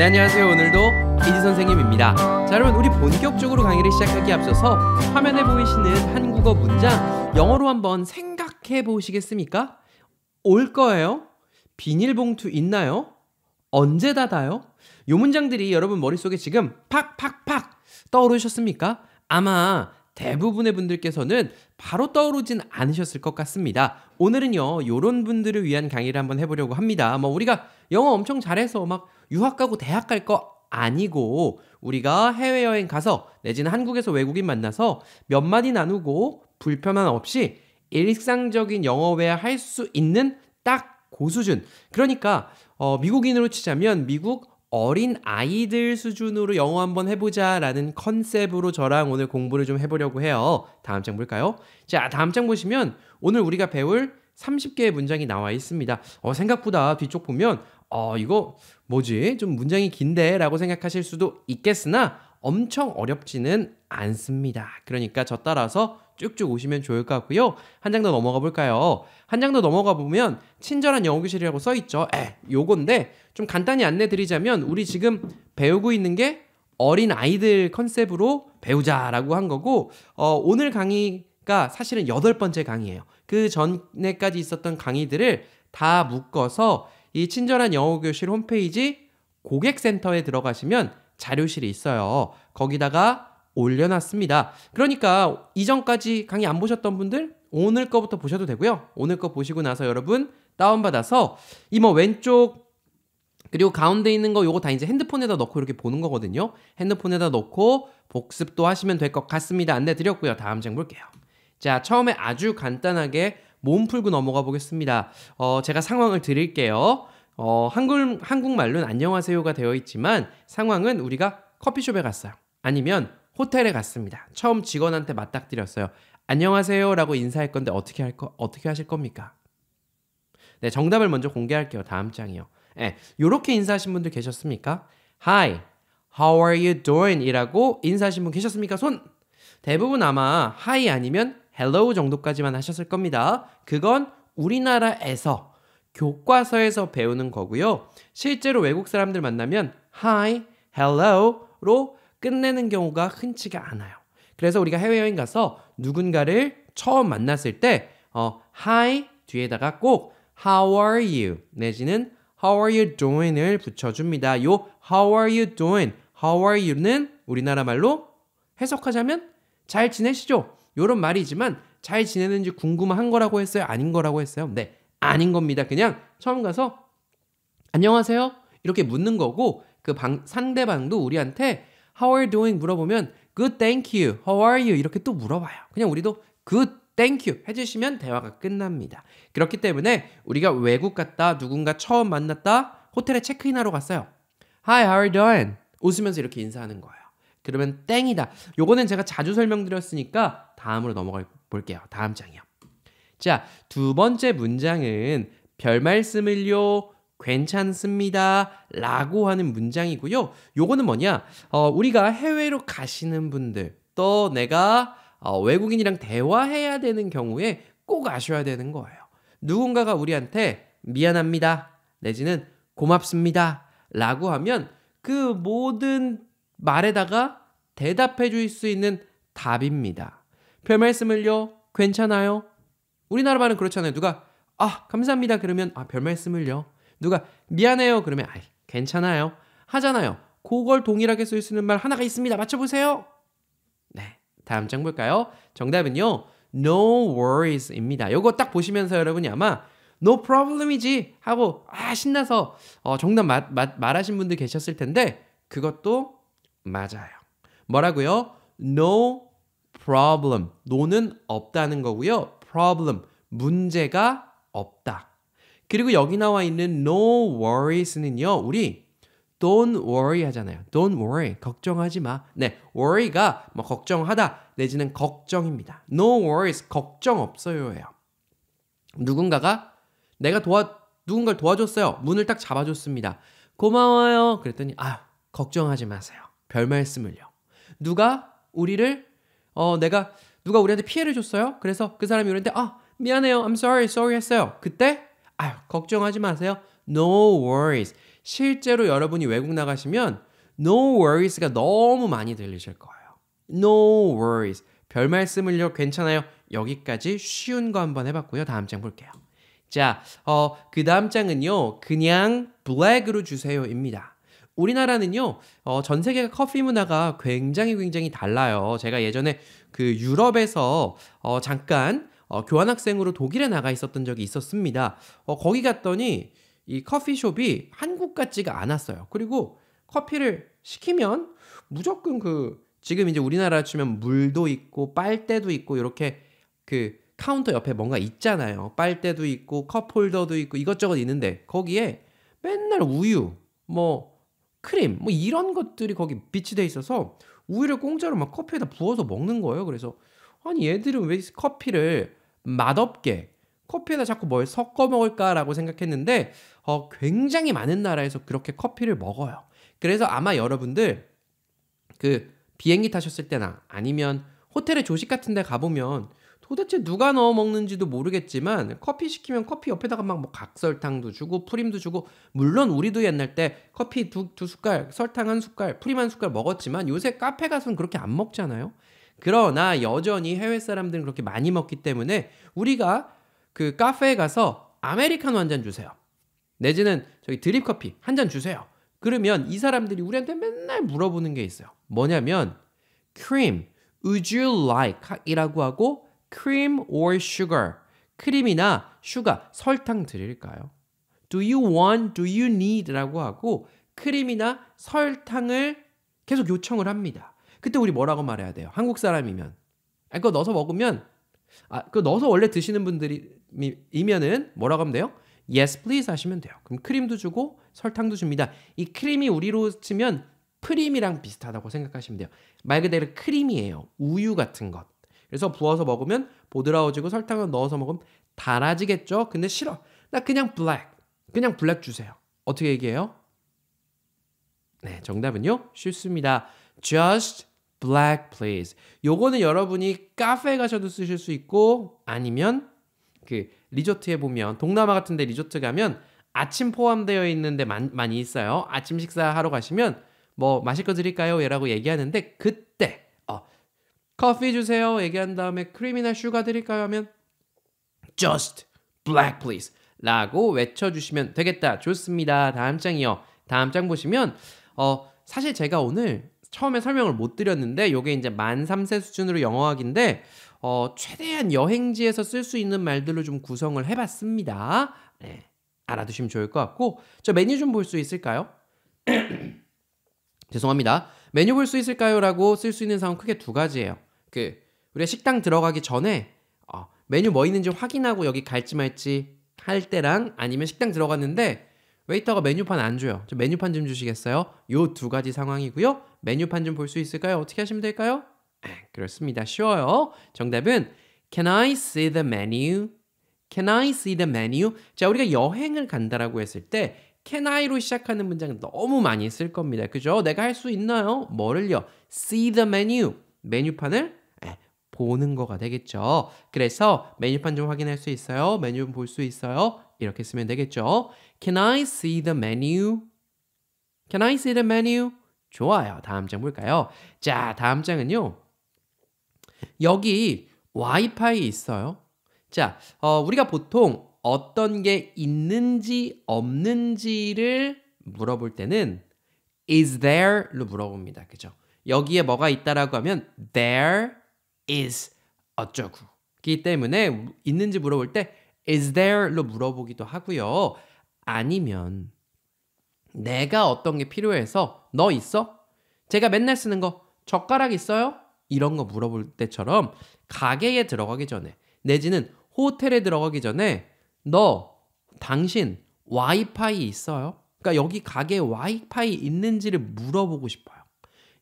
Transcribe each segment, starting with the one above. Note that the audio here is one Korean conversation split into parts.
네 안녕하세요 오늘도 이지 선생님입니다 자 여러분 우리 본격적으로 강의를 시작하기 앞서서 화면에 보이시는 한국어 문장 영어로 한번 생각해 보시겠습니까? 올 거예요? 비닐봉투 있나요? 언제 닫아요? 요 문장들이 여러분 머릿속에 지금 팍팍팍 떠오르셨습니까? 아마 대부분의 분들께서는 바로 떠오르진 않으셨을 것 같습니다. 오늘은요, 요런 분들을 위한 강의를 한번 해보려고 합니다. 뭐, 우리가 영어 엄청 잘해서 막 유학 가고 대학 갈 거 아니고, 우리가 해외여행 가서, 내지는 한국에서 외국인 만나서 몇 마디 나누고, 불편함 없이 일상적인 영어 외화 할수 있는 딱 고수준. 그러니까, 어, 미국인으로 치자면 미국 어린 아이들 수준으로 영어 한번 해보자 라는 컨셉으로 저랑 오늘 공부를 좀 해보려고 해요. 다음 장 볼까요? 자, 다음 장 보시면 오늘 우리가 배울 30개의 문장이 나와 있습니다. 어, 생각보다 뒤쪽 보면, 어, 이거 뭐지? 좀 문장이 긴데? 라고 생각하실 수도 있겠으나 엄청 어렵지는 않습니다. 그러니까 저 따라서 쭉쭉 오시면 좋을 것 같고요. 한 장 더 넘어가 볼까요? 한 장 더 넘어가 보면 친절한 영어 교실이라고 써 있죠. 에, 요건데 좀 간단히 안내 드리자면 우리 지금 배우고 있는 게 어린 아이들 컨셉으로 배우자라고 한 거고 어, 오늘 강의가 사실은 여덟 번째 강의예요. 그 전에까지 있었던 강의들을 다 묶어서 이 친절한 영어 교실 홈페이지 고객센터에 들어가시면 자료실이 있어요. 거기다가 올려놨습니다. 그러니까 이전까지 강의 안 보셨던 분들 오늘 거부터 보셔도 되고요. 오늘 거 보시고 나서 여러분 다운받아서 이 뭐 왼쪽 그리고 가운데 있는 거 요거 다 이제 핸드폰에다 넣고 이렇게 보는 거거든요. 핸드폰에다 넣고 복습도 하시면 될 것 같습니다. 안내 드렸고요. 다음 장 볼게요. 자, 처음에 아주 간단하게 몸 풀고 넘어가 보겠습니다. 어, 제가 상황을 드릴게요. 어, 한국, 한국말로는 안녕하세요가 되어 있지만 상황은 우리가 커피숍에 갔어요. 아니면 호텔에 갔습니다. 처음 직원한테 맞닥뜨렸어요. 안녕하세요라고 인사할 건데 어떻게 할 거, 어떻게 하실 겁니까? 네, 정답을 먼저 공개할게요. 다음 장이요. 예, 네, 요렇게 인사하신 분들 계셨습니까? Hi, how are you doing? 이라고 인사하신 분 계셨습니까? 손! 대부분 아마 hi 아니면 hello 정도까지만 하셨을 겁니다. 그건 우리나라에서 교과서에서 배우는 거고요. 실제로 외국 사람들 만나면 hi, hello로 끝내는 경우가 흔치가 않아요. 그래서 우리가 해외여행 가서 누군가를 처음 만났을 때 어, hi 뒤에다가 꼭 how are you 내지는 how are you doing을 붙여줍니다. 요 how are you doing, how are you는 우리나라 말로 해석하자면 잘 지내시죠? 요런 말이지만 잘 지내는지 궁금한 거라고 했어요? 아닌 거라고 했어요? 네, 아닌 겁니다. 그냥 처음 가서 안녕하세요 이렇게 묻는 거고 그 방, 상대방도 우리한테 how are you doing 물어보면 good thank you, how are you 이렇게 또 물어봐요. 그냥 우리도 good thank you 해주시면 대화가 끝납니다. 그렇기 때문에 우리가 외국 갔다 누군가 처음 만났다 호텔에 체크인하러 갔어요. Hi, how are you doing? 웃으면서 이렇게 인사하는 거예요. 그러면 땡이다. 요거는 제가 자주 설명드렸으니까 다음으로 넘어가 볼게요. 다음 장이요. 자, 두 번째 문장은 별 말씀을요. 괜찮습니다. 라고 하는 문장이고요. 요거는 뭐냐? 어, 우리가 해외로 가시는 분들, 또 내가 어, 외국인이랑 대화해야 되는 경우에 꼭 아셔야 되는 거예요. 누군가가 우리한테 미안합니다. 내지는 고맙습니다. 라고 하면 그 모든 말에다가 대답해 줄 수 있는 답입니다. 별 말씀을요. 괜찮아요. 우리나라 말은 그렇잖아요. 누가 아, 감사합니다. 그러면 아, 별 말씀을요. 누가 미안해요 그러면 아이 괜찮아요 하잖아요. 그걸 동일하게 쓸 수 있는 말 하나가 있습니다. 맞춰보세요. 네, 다음 장 볼까요? 정답은요. No worries입니다. 요거딱 보시면서 여러분이 아마 no problem이지 하고 아 신나서 어, 정답 마, 마, 말하신 분들 계셨을 텐데 그것도 맞아요. 뭐라고요? No problem. no는 없다는 거고요. problem 문제가 없다. 그리고 여기 나와 있는 no worries는요, 우리 don't worry 하잖아요. don't worry, 걱정하지 마. 네, worry가 뭐 걱정하다 내지는 걱정입니다. no worries, 걱정 없어요예요. 누군가가 내가 도와 누군가를 도와줬어요. 문을 딱 잡아줬습니다. 고마워요. 그랬더니 아 걱정하지 마세요. 별 말씀을요. 누가 우리를 어 내가 누가 우리한테 피해를 줬어요. 그래서 그 사람이 우리한테 아 미안해요. I'm sorry, sorry 했어요. 그때 아유, 걱정하지 마세요. No worries. 실제로 여러분이 외국 나가시면 no worries가 너무 많이 들리실 거예요. No worries. 별 말씀을요. 괜찮아요. 여기까지 쉬운 거 한번 해봤고요. 다음 장 볼게요. 자, 어, 그 다음 장은요. 그냥 b l 으로 주세요입니다. 우리나라는요, 어, 전 세계가 커피 문화가 굉장히 굉장히 달라요. 제가 예전에 그 유럽에서 어, 잠깐 어, 교환학생으로 독일에 나가 있었던 적이 있었습니다. 어, 거기 갔더니 이 커피숍이 한국 같지가 않았어요. 그리고 커피를 시키면 무조건 그 지금 이제 우리나라 치면 물도 있고 빨대도 있고 이렇게 그 카운터 옆에 뭔가 있잖아요. 빨대도 있고 컵홀더도 있고 이것저것 있는데 거기에 맨날 우유, 뭐 크림, 뭐 이런 것들이 거기 비치 돼 있어서 우유를 공짜로 막 커피에다 부어서 먹는 거예요. 그래서 아니 얘들은 왜 커피를 맛없게 커피에다 자꾸 뭘 섞어 먹을까라고 생각했는데 어, 굉장히 많은 나라에서 그렇게 커피를 먹어요. 그래서 아마 여러분들 그 비행기 타셨을 때나 아니면 호텔에 조식 같은 데 가보면 도대체 누가 넣어 먹는지도 모르겠지만 커피 시키면 커피 옆에다가 막 뭐 각설탕도 주고 프림도 주고 물론 우리도 옛날 때 커피 두, 두 숟갈 설탕 한 숟갈 프림 한 숟갈 먹었지만 요새 카페 가서는 그렇게 안 먹잖아요 그러나 여전히 해외 사람들은 그렇게 많이 먹기 때문에 우리가 그 카페에 가서 아메리카노 한 잔 주세요. 내지는 저기 드립 커피 한 잔 주세요. 그러면 이 사람들이 우리한테 맨날 물어보는 게 있어요. 뭐냐면 cream, would you like 이라고 하고 cream or sugar 크림이나 슈가 설탕 드릴까요? do you want, do you need 라고 하고 크림이나 설탕을 계속 요청을 합니다. 그때 우리 뭐라고 말해야 돼요? 한국 사람이면 아, 그거 넣어서 먹으면 아, 그거 넣어서 원래 드시는 분들이면은 뭐라고 하면 돼요? Yes, please 하시면 돼요. 그럼 크림도 주고 설탕도 줍니다. 이 크림이 우리로 치면 프림이랑 비슷하다고 생각하시면 돼요. 말 그대로 크림이에요. 우유 같은 것. 그래서 부어서 먹으면 보드라워지고 설탕을 넣어서 먹으면 달아지겠죠? 근데 싫어. 나 그냥 블랙. 그냥 블랙 주세요. 어떻게 얘기해요? 네, 정답은요. 쉽습니다. Just black please. 요거는 여러분이 카페에 가셔도 쓰실 수 있고 아니면 그 리조트에 보면 동남아 같은 데 리조트 가면 아침 포함되어 있는데 많이 있어요. 아침 식사하러 가시면 뭐 마실 거 드릴까요? 라고 얘기하는데 그때 어, 커피 주세요. 얘기한 다음에 크림이나 슈가 드릴까요? 하면 just black please 라고 외쳐주시면 되겠다. 좋습니다. 다음 장이요. 다음 장 보시면 어, 사실 제가 오늘 처음에 설명을 못 드렸는데 요게 이제 만 3세 수준으로 영어학인데 어, 최대한 여행지에서 쓸 수 있는 말들로 좀 구성을 해봤습니다. 네, 알아두시면 좋을 것 같고 저 메뉴 좀 볼 수 있을까요? 죄송합니다. 메뉴 볼 수 있을까요? 라고 쓸 수 있는 상황 크게 두 가지예요. 그우리 식당 들어가기 전에 어, 메뉴 뭐 있는지 확인하고 여기 갈지 말지 할 때랑 아니면 식당 들어갔는데 웨이터가 메뉴판 안 줘요. 저 메뉴판 좀 주시겠어요? 요 두 가지 상황이고요. 메뉴판 좀 볼 수 있을까요? 어떻게 하시면 될까요? 네, 그렇습니다. 쉬워요. 정답은 Can I see the menu? Can I see the menu? 자, 우리가 여행을 간다라고 했을 때 can I로 시작하는 문장 너무 많이 쓸 겁니다. 그죠? 내가 할 수 있나요? 뭐를요? see the menu. 메뉴판을 예, 보는 거가 되겠죠. 그래서 메뉴판 좀 확인할 수 있어요? 메뉴 볼 수 있어요? 이렇게 쓰면 되겠죠. Can I see the menu? Can I see the menu? 좋아요. 다음 장 볼까요? 자, 다음 장은요. 여기 와이파이 있어요. 자, 어, 우리가 보통 어떤 게 있는지 없는지를 물어볼 때는 is there로 물어봅니다. 그죠? 여기에 뭐가 있다라고 하면 there is 어쩌구기 때문에 있는지 물어볼 때 is there로 물어보기도 하고요. 아니면 내가 어떤 게 필요해서 너 있어? 제가 맨날 쓰는 거 젓가락 있어요? 이런 거 물어볼 때처럼 가게에 들어가기 전에 내지는 호텔에 들어가기 전에 너 당신 와이파이 있어요? 그러니까 여기 가게 와이파이 있는지를 물어보고 싶어요.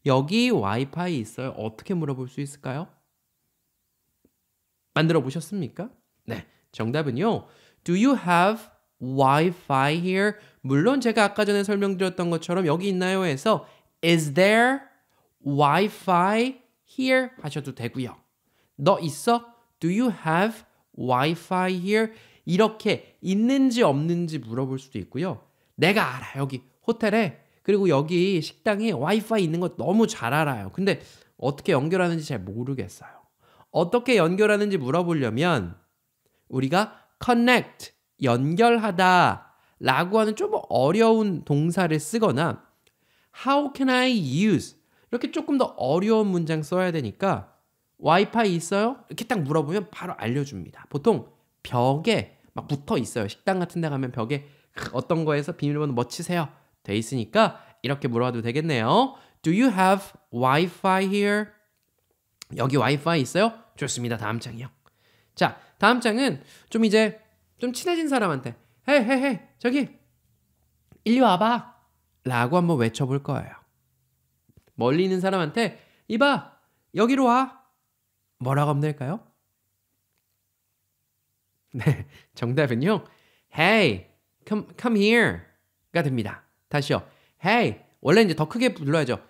여기 와이파이 있어요. 어떻게 물어볼 수 있을까요? 만들어 보셨습니까? 네. 정답은요. Do you have Wi-Fi here? 물론 제가 아까 전에 설명드렸던 것처럼 여기 있나요? 해서 Is there Wi-Fi here? 하셔도 되고요. 너 있어? Do you have Wi-Fi here? 이렇게 있는지 없는지 물어볼 수도 있고요. 내가 알아 여기 호텔에 그리고 여기 식당에 와이파이 있는 거 너무 잘 알아요. 근데 어떻게 연결하는지 잘 모르겠어요. 어떻게 연결하는지 물어보려면 우리가 connect 연결하다 라고 하는 좀 어려운 동사를 쓰거나 How can I use? 이렇게 조금 더 어려운 문장 써야 되니까 와이파이 있어요? 이렇게 딱 물어보면 바로 알려줍니다. 보통 벽에 막 붙어 있어요. 식당 같은 데 가면 벽에 어떤 거에서 비밀번호 뭐 치세요? 돼 있으니까 이렇게 물어봐도 되겠네요. Do you have Wi-Fi here? 여기 와이파이 있어요? 좋습니다. 다음 장이요. 자, 다음 장은 좀 이제 좀 친해진 사람한테 헤이 헤이 헤 저기 일리 와봐 라고 한번 외쳐볼 거예요. 멀리 있는 사람한테 이봐 여기로 와 뭐라고 하면 될까요? 네 정답은요 Hey come, come here 가 됩니다. 다시요 Hey 원래 이제 더 크게 불러야죠.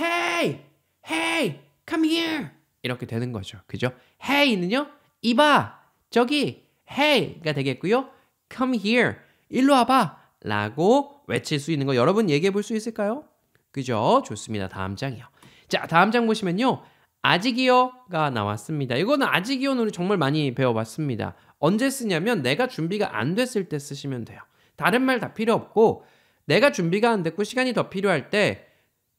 Hey Hey come here 이렇게 되는 거죠. 그죠? Hey는요 이봐 저기 hey가 되겠고요. come here, 일로 와봐 라고 외칠 수 있는 거 여러분 얘기해 볼 수 있을까요? 그죠? 좋습니다. 다음 장이요. 자, 다음 장 보시면요. 아직이요가 나왔습니다. 이거는 아직이요는 우리 정말 많이 배워봤습니다. 언제 쓰냐면 내가 준비가 안 됐을 때 쓰시면 돼요. 다른 말 다 필요 없고 내가 준비가 안 됐고 시간이 더 필요할 때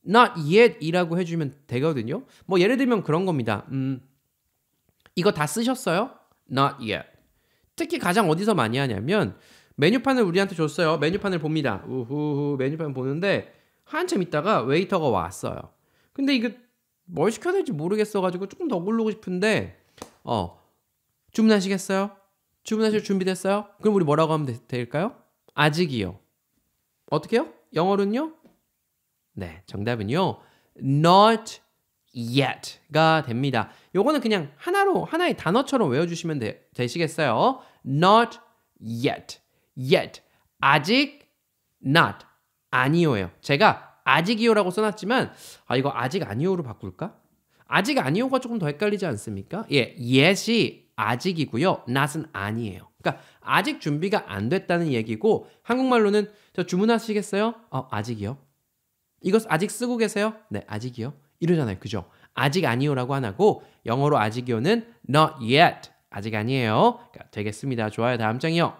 not yet이라고 해주면 되거든요. 뭐 예를 들면 그런 겁니다. 음, 이거 다 쓰셨어요? not yet. 특히 가장 어디서 많이 하냐면 메뉴판을 우리한테 줬어요. 메뉴판을 봅니다. 우후 후 메뉴판 보는데 한참 있다가 웨이터가 왔어요. 근데 이거 뭘 시켜야 될지 모르겠어가지고 조금 더 고르고 싶은데 어 주문하시겠어요? 주문하실 준비됐어요? 그럼 우리 뭐라고 하면 될까요? 아직이요. 어떻게요? 영어로는요? 네, 정답은요. Not yet가 됩니다. 요거는 그냥 하나로 하나의 단어처럼 외워주시면 되, 되시겠어요. Not yet, yet 아직 not 아니요예요. 제가 아직이요라고 써놨지만 아 이거 아직 아니요로 바꿀까? 아직 아니요가 조금 더 헷갈리지 않습니까? 예, yet이 아직이고요. not은 아니에요. 그러니까 아직 준비가 안 됐다는 얘기고 한국말로는 저 주문하시겠어요? 어, 아직이요. 이거 아직 쓰고 계세요? 네, 아직이요. 이러잖아요. 그죠? 아직 아니요라고 안 하고 영어로 아직요는 not yet 아직 아니에요 그러니까 되겠습니다. 좋아요. 다음 장이요.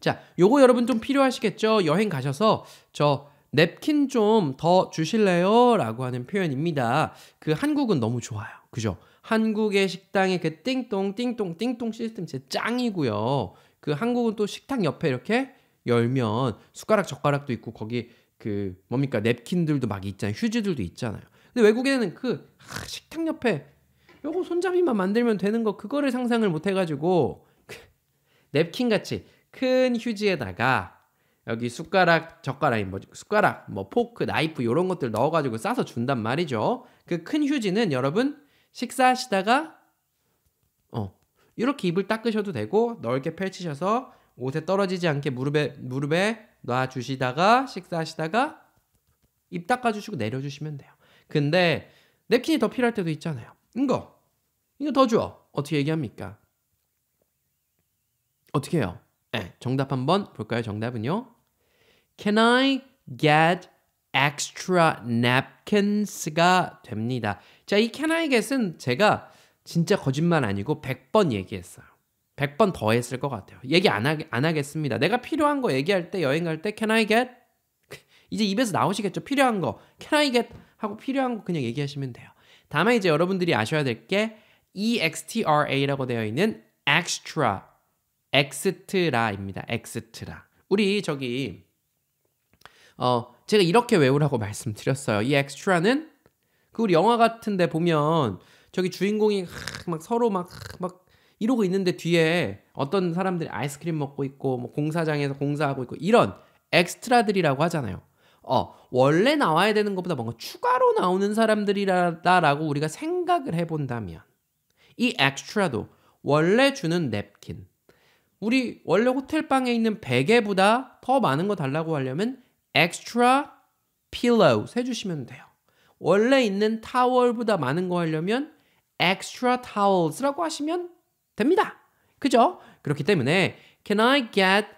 자, 요거 여러분 좀 필요하시겠죠? 여행 가셔서 저 냅킨 좀 더 주실래요? 라고 하는 표현입니다. 그 한국은 너무 좋아요. 그죠? 한국의 식당에그띵똥띵똥띵똥 시스템 진짜 짱이고요. 그 한국은 또 식탁 옆에 이렇게 열면 숟가락, 젓가락도 있고 거기 그 뭡니까? 냅킨들도 막 있잖아요. 휴지들도 있잖아요. 근데 외국에는 그 아, 식탁 옆에 요거 손잡이만 만들면 되는 거 그거를 상상을 못 해가지고 그 냅킨 같이 큰 휴지에다가 여기 숟가락, 젓가락이 뭐 숟가락, 뭐 포크, 나이프 요런 것들 넣어가지고 싸서 준단 말이죠. 그 큰 휴지는 여러분 식사하시다가 어 이렇게 입을 닦으셔도 되고 넓게 펼치셔서 옷에 떨어지지 않게 무릎에 무릎에 놔주시다가 식사하시다가 입 닦아주시고 내려주시면 돼요. 근데 냅킨이 더 필요할 때도 있잖아요. 이거 이거 더 줘. 어떻게 얘기합니까? 어떻게 해요? 네, 정답 한번 볼까요? 정답은요. Can I get extra napkins가 됩니다. 자, 이 can I get은 제가 진짜 거짓말 아니고 100번 얘기했어요. 100번 더 했을 것 같아요. 얘기 안, 하, 안 하겠습니다. 내가 필요한 거 얘기할 때 여행 갈 때 can I get 이제 입에서 나오시겠죠. 필요한 거 can I get 하고 필요한 거 그냥 얘기하시면 돼요. 다만 이제 여러분들이 아셔야 될 게 EXTRA라고 되어 있는 extra, extra입니다. extra. 우리 저기 어 제가 이렇게 외우라고 말씀드렸어요. 이 extra는 그 우리 영화 같은데 보면 저기 주인공이 막 서로 막막 막 이러고 있는데 뒤에 어떤 사람들이 아이스크림 먹고 있고 뭐 공사장에서 공사하고 있고 이런 엑스트라들이라고 하잖아요. 어, 원래 나와야 되는 것보다 뭔가 추가로 나오는 사람들이라고 우리가 생각을 해본다면 이 e x t r a 도 원래 주는 냅킨 우리 원래 호텔방에 있는 베개보다 더 많은 거 달라고 하려면 e x t r 엑스트 l 필로우 해주시면 돼요. 원래 있는 타월보다 많은 거 하려면 extra towels라고 하시면 됩니다. 그죠? 그렇기 때문에 can I get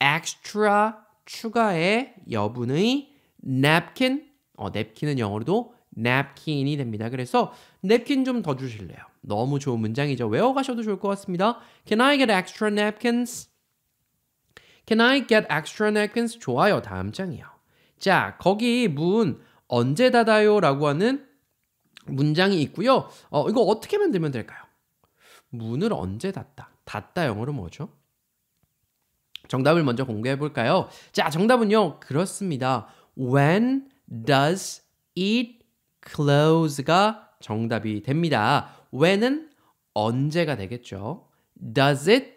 extra 추가의 여분의 napkin. 어, 냅킨은 영어로도 napkin이 됩니다. 그래서 냅킨 좀 더 주실래요? 너무 좋은 문장이죠. 외워가셔도 좋을 것 같습니다. Can I get extra napkins? Can I get extra napkins? 좋아요. 다음 장이요. 자, 거기 문 언제 닫아요? 라고 하는 문장이 있고요. 어, 이거 어떻게 만들면 될까요? 문을 언제 닫다? 닫다 영어로 뭐죠? 정답을 먼저 공개해 볼까요? 자, 정답은요. 그렇습니다. When does it close가 정답이 됩니다. when은 언제가 되겠죠. does it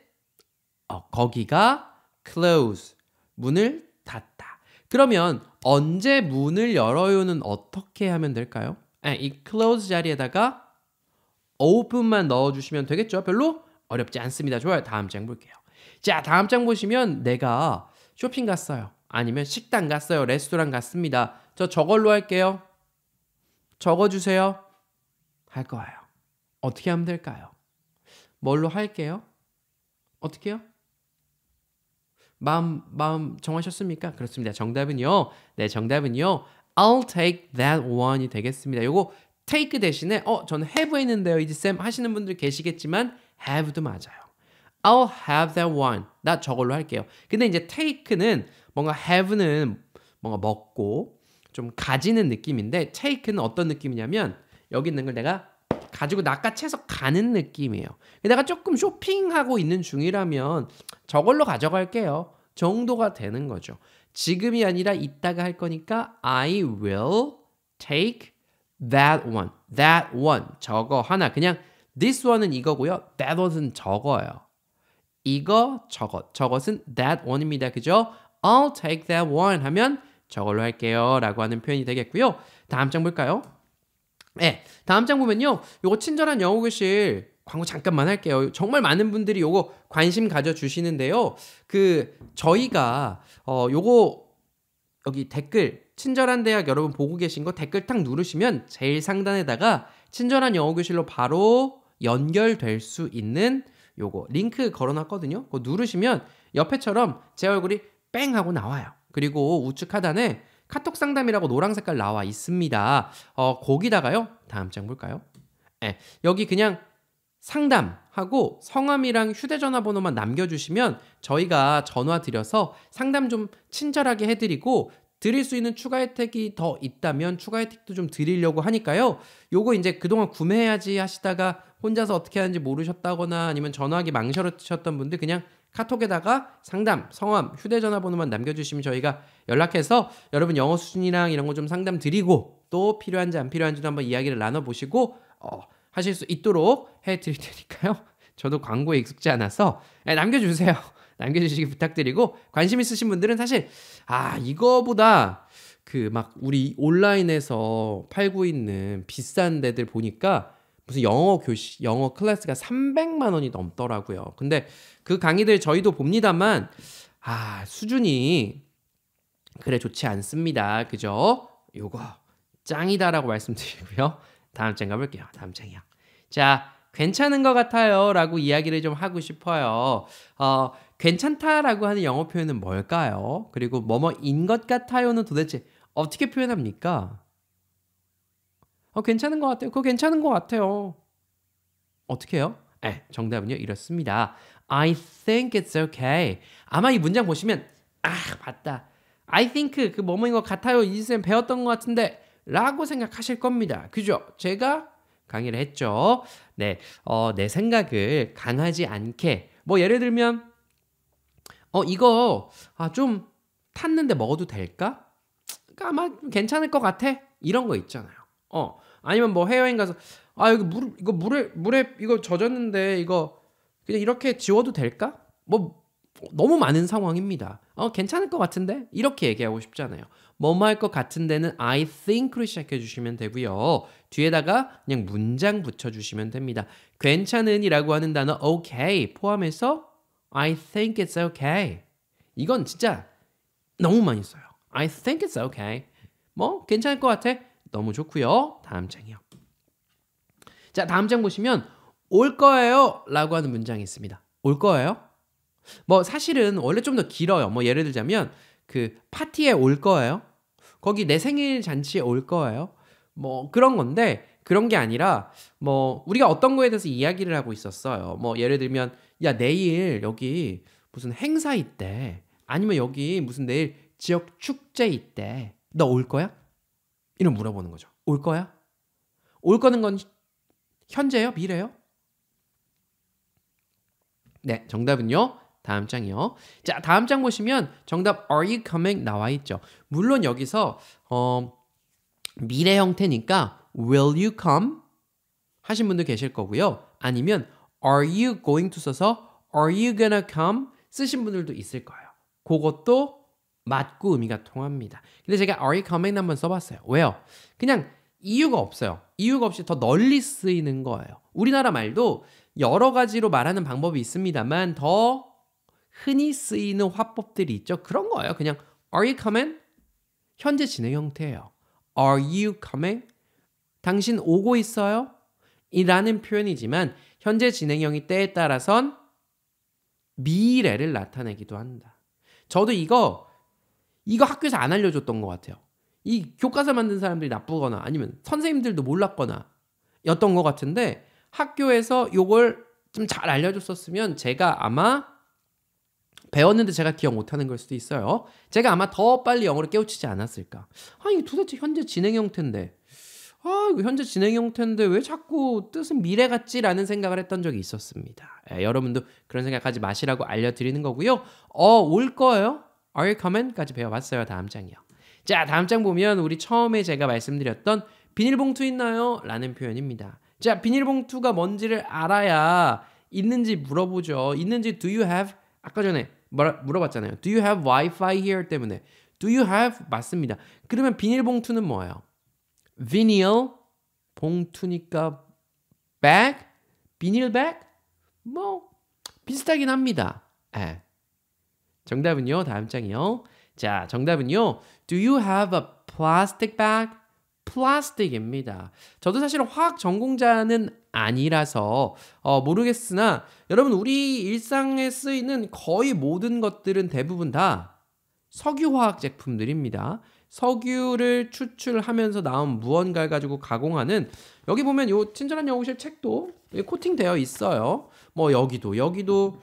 어, 거기가 close 문을 닫다. 그러면 언제 문을 열어요는 어떻게 하면 될까요? 아, 이 close 자리에다가 open만 넣어주시면 되겠죠. 별로 어렵지 않습니다. 좋아요. 다음 장 볼게요. 자, 다음 장 보시면 내가 쇼핑 갔어요. 아니면 식당 갔어요. 레스토랑 갔습니다. 저 저걸로 할게요. 적어주세요. 할 거예요. 어떻게 하면 될까요? 뭘로 할게요? 어떻게요? 마음 마음 정하셨습니까? 그렇습니다. 정답은요. 네, 정답은요. I'll take that one이 되겠습니다. 요거 take 대신에 어, 저는 have 했는데요. 이제쌤 하시는 분들 계시겠지만 have도 맞아요. I'll have that one. 나 저걸로 할게요. 근데 이제 take는 뭔가 have는 뭔가 먹고 좀 가지는 느낌인데 take는 어떤 느낌이냐면 여기 있는 걸 내가 가지고 낚아채서 가는 느낌이에요. 내가 조금 쇼핑하고 있는 중이라면 저걸로 가져갈게요. 정도가 되는 거죠. 지금이 아니라 이따가 할 거니까 I will take that one, that one 저거 하나 그냥 this one은 이거고요. that one은 저거예요. 이거 저것 저것은 that one입니다. 그죠? I'll take that one 하면 저걸로 할게요 라고 하는 표현이 되겠고요. 다음 장 볼까요? 네, 다음 장 보면요. 요거 친절한 영어 교실 광고 잠깐만 할게요. 정말 많은 분들이 요거 관심 가져주시는데요. 그 저희가 어 요거 여기 댓글 친절한 대학 여러분 보고 계신 거 댓글 탁 누르시면 제일 상단에다가 친절한 영어 교실로 바로 연결될 수 있는 요거 링크 걸어놨거든요. 그거 누르시면 옆에처럼 제 얼굴이 뺑 하고 나와요. 그리고 우측 하단에 카톡 상담이라고 노란 색깔 나와 있습니다. 어, 거기다가요. 다음 장 볼까요? 예, 여기 그냥 상담하고 성함이랑 휴대전화 번호만 남겨주시면 저희가 전화 드려서 상담 좀 친절하게 해드리고 드릴 수 있는 추가 혜택이 더 있다면 추가 혜택도 좀 드리려고 하니까요. 요거 이제 그동안 구매해야지 하시다가 혼자서 어떻게 하는지 모르셨다거나 아니면 전화기 하 망설이셨던 분들 그냥 카톡에다가 상담, 성함, 휴대전화 번호만 남겨주시면 저희가 연락해서 여러분 영어 수준이랑 이런 거 좀 상담 드리고 또 필요한지 안 필요한지도 한번 이야기를 나눠보시고 어, 하실 수 있도록 해드릴 테니까요. 저도 광고에 익숙지 않아서 네, 남겨주세요. 남겨주시기 부탁드리고 관심 있으신 분들은 사실 아 이거보다 그 막 우리 온라인에서 팔고 있는 비싼 데들 보니까 무슨 영어 교실 영어 클래스가 300만 원이 넘더라고요. 근데 그 강의들 저희도 봅니다만, 아, 수준이 그래 좋지 않습니다. 그죠? 요거 짱이다라고 말씀드리고요. 다음 장가 볼게요. 다음 장이요. 자, 괜찮은 것 같아요. 라고 이야기를 좀 하고 싶어요. 어, 괜찮다라고 하는 영어 표현은 뭘까요? 그리고 뭐뭐인 것 같아요는 도대체 어떻게 표현합니까? 어, 괜찮은 것 같아요. 그거 괜찮은 것 같아요. 어떻게 해요? 네, 정답은요. 이렇습니다. I think it's okay. 아마 이 문장 보시면 아, 맞다. I think 그 뭐뭐인 것 같아요. 이쌤 배웠던 것 같은데 라고 생각하실 겁니다. 그죠? 제가 강의를 했죠. 네, 어, 내 생각을 강하지 않게 뭐 예를 들면 어 이거 아, 좀 탔는데 먹어도 될까? 그러니까 아마 괜찮을 것 같아 이런 거 있잖아요. 어 아니면 뭐 해외여행 가서 아 여기 물 이거 물에 물에 이거 젖었는데 이거 그냥 이렇게 지워도 될까? 뭐 너무 많은 상황입니다. 어 괜찮을 것 같은데 이렇게 얘기하고 싶잖아요. 뭐뭐 할 것 같은데는 I think로 시작해 주시면 되고요. 뒤에다가 그냥 문장 붙여 주시면 됩니다. 괜찮은이라고 하는 단어 okay 포함해서 I think it's okay. 이건 진짜 너무 많이 써요. I think it's okay. 뭐 괜찮을 것 같아. 너무 좋고요. 다음 장이요. 자, 다음 장 보시면 올 거예요라고 하는 문장이 있습니다. 올 거예요? 뭐 사실은 원래 좀 더 길어요. 뭐 예를 들자면 그 파티에 올 거예요. 거기 내 생일 잔치에 올 거예요. 뭐 그런 건데 그런 게 아니라 뭐 우리가 어떤 거에 대해서 이야기를 하고 있었어요. 뭐 예를 들면 야 내일 여기 무슨 행사 있대. 아니면 여기 무슨 내일 지역 축제 있대. 너 올 거야? 이런 물어보는 거죠. 올 거야? 올 거는 건 현재요? 미래요? 네, 정답은요. 다음 장이요. 자, 다음 장 보시면 정답 are you coming 나와 있죠. 물론 여기서 어, 미래 형태니까 will you come 하신 분도 계실 거고요. 아니면 are you going to 써서 are you gonna come 쓰신 분들도 있을 거예요. 그것도 맞고 의미가 통합니다. 근데 제가 are you coming 한번 써봤어요. 왜요? 그냥 이유가 없어요. 이유가 없이 더 널리 쓰이는 거예요. 우리나라 말도 여러 가지로 말하는 방법이 있습니다만 더 흔히 쓰이는 화법들이 있죠. 그런 거예요. 그냥 are you coming? 현재 진행 형태예요. are you coming? 당신 오고 있어요? 이라는 표현이지만 현재 진행형이 때에 따라선 미래를 나타내기도 한다. 저도 이거 이거 학교에서 안 알려줬던 것 같아요. 이 교과서 만든 사람들이 나쁘거나 아니면 선생님들도 몰랐거나 였던 것 같은데 학교에서 이걸좀 잘 알려줬었으면 제가 아마 배웠는데 제가 기억 못하는 걸 수도 있어요. 제가 아마 더 빨리 영어를 깨우치지 않았을까. 아니 도대체 현재 진행 형태인데 아 이거 현재 진행 형태인데 왜 자꾸 뜻은 미래 같지라는 생각을 했던 적이 있었습니다. 예, 여러분도 그런 생각하지 마시라고 알려드리는 거고요. 어 올 거예요. are common까지 배워봤어요. 다음 장이요. 자, 다음 장 보면 우리 처음에 제가 말씀드렸던 비닐봉투 있나요? 라는 표현입니다. 자, 비닐봉투가 뭔지를 알아야 있는지 물어보죠. 있는지 do you have 아까 전에 물어봤잖아요. Do you have Wi-Fi here 때문에 do you have 맞습니다. 그러면 비닐봉투는 뭐예요? vinyl 봉투니까 bag 비닐백 뭐 비슷하긴 합니다. 에. 예. 정답은요. 다음 장이요. 자, 정답은요. Do you have a plastic bag? 플라스틱입니다. 저도 사실 화학 전공자는 아니라서 어, 모르겠으나 여러분 우리 일상에 쓰이는 거의 모든 것들은 대부분 다 석유화학 제품들입니다. 석유를 추출하면서 나온 무언가를 가지고 가공하는 여기 보면 이 친절한 영웅실 책도 코팅되어 있어요. 뭐 여기도 여기도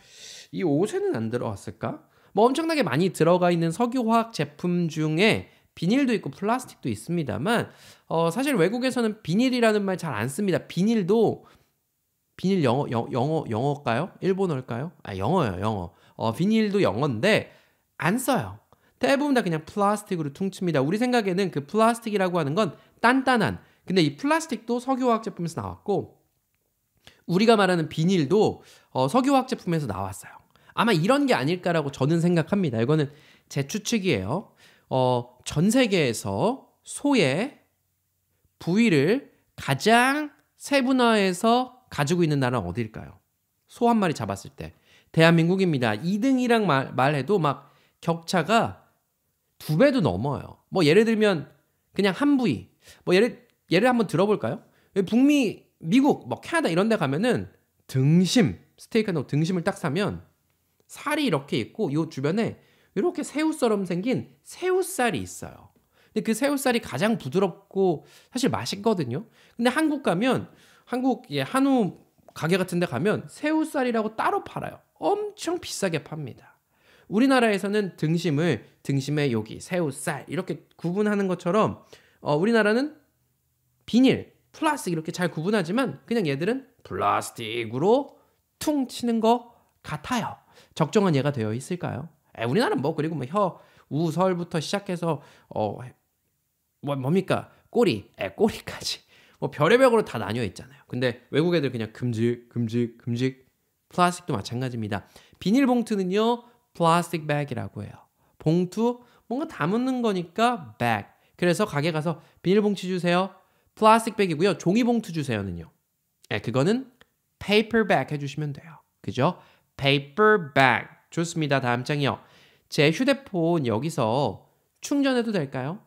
이 옷에는 안 들어왔을까? 뭐 엄청나게 많이 들어가 있는 석유화학 제품 중에 비닐도 있고 플라스틱도 있습니다만 어, 사실 외국에서는 비닐이라는 말 잘 안 씁니다. 비닐도 비닐 영어 영, 영어 영어일까요? 일본어일까요? 아 영어예요 영어. 어, 비닐도 영어인데 안 써요. 대부분 다 그냥 플라스틱으로 퉁칩니다. 우리 생각에는 그 플라스틱이라고 하는 건 단단한. 근데 이 플라스틱도 석유화학 제품에서 나왔고 우리가 말하는 비닐도 어, 석유화학 제품에서 나왔어요. 아마 이런 게 아닐까라고 저는 생각합니다. 이거는 제 추측이에요. 어, 전 세계에서 소의 부위를 가장 세분화해서 가지고 있는 나라는 어디일까요? 소 한 마리 잡았을 때. 대한민국입니다. 2등이랑 말, 말해도 막 격차가 두 배도 넘어요. 뭐 예를 들면 그냥 한 부위. 뭐 예를 예를 한번 들어볼까요? 북미, 미국, 뭐 캐나다 이런 데 가면은 등심, 스테이크나 등심을 딱 사면 살이 이렇게 있고 요 주변에 이렇게 새우처럼 생긴 새우살이 있어요. 근데 그 새우살이 가장 부드럽고 사실 맛있거든요. 근데 한국 가면 한국 예, 한우 가게 같은 데 가면 새우살이라고 따로 팔아요. 엄청 비싸게 팝니다. 우리나라에서는 등심을 등심에 여기 새우살 이렇게 구분하는 것처럼 어, 우리나라는 비닐 플라스틱 이렇게 잘 구분하지만 그냥 얘들은 플라스틱으로 퉁 치는 거 같아요. 적정한 예가 되어 있을까요? 에, 우리나라는 뭐 그리고 뭐 혀, 우, 설부터 시작해서 어 뭐, 뭡니까 꼬리, 에, 꼬리까지 뭐 별의별로 다 나뉘어 있잖아요. 근데 외국 애들 그냥 금지, 금지, 금지. 플라스틱도 마찬가지입니다. 비닐봉투는요 플라스틱 백이라고 해요. 봉투 뭔가 담는 거니까 백. 그래서 가게 가서 비닐봉투 주세요. 플라스틱 백이고요. 종이봉투 주세요는요. 예, 그거는 페이퍼백 해주시면 돼요. 그죠? paper bag. 좋습니다. 다음 장이요. 제 휴대폰 여기서 충전해도 될까요?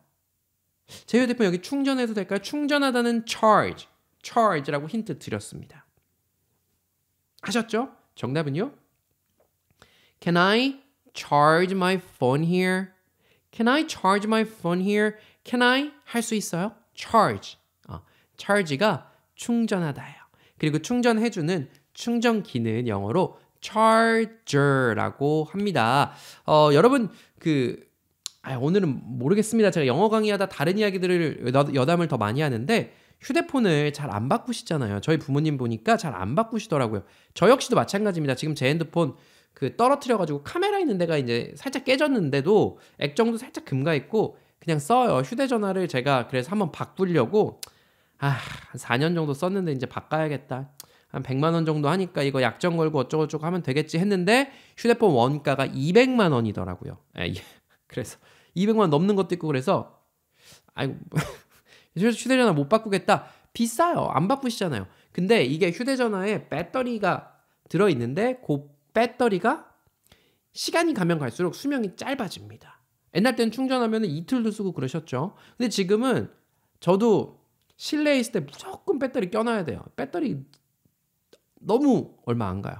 제 휴대폰 여기 충전해도 될까요? 충전하다는 charge, charge라고 힌트 드렸습니다. 하셨죠? 정답은요? Can I charge my phone here? Can I charge my phone here? Can I 할 수 있어요? charge. 어, charge가 충전하다예요. 그리고 충전해주는 충전기는 영어로 charger라고 합니다. 어, 여러분 그 아, 오늘은 모르겠습니다. 제가 영어 강의하다 다른 이야기들을 여담을 더 많이 하는데 휴대폰을 잘 안 바꾸시잖아요. 저희 부모님 보니까 잘 안 바꾸시더라고요. 저 역시도 마찬가지입니다. 지금 제 핸드폰 그 떨어뜨려가지고 카메라 있는 데가 이제 살짝 깨졌는데도 액정도 살짝 금가 있고 그냥 써요. 휴대전화를 제가 그래서 한번 바꾸려고 아, 4년 정도 썼는데 이제 바꿔야겠다. 한 100만 원 정도 하니까 이거 약정 걸고 어쩌고저쩌고 하면 되겠지 했는데 휴대폰 원가가 200만 원이더라고요. 에이, 예, 그래서 200만 원 넘는 것도 있고 그래서 아이고 휴대전화 못 바꾸겠다. 비싸요. 안 바꾸시잖아요. 근데 이게 휴대전화에 배터리가 들어 있는데 그 배터리가 시간이 가면 갈수록 수명이 짧아집니다. 옛날 때는 충전하면 이틀도 쓰고 그러셨죠. 근데 지금은 저도 실내에 있을 때 무조건 배터리 껴놔야 돼요. 배터리 너무 얼마 안 가요.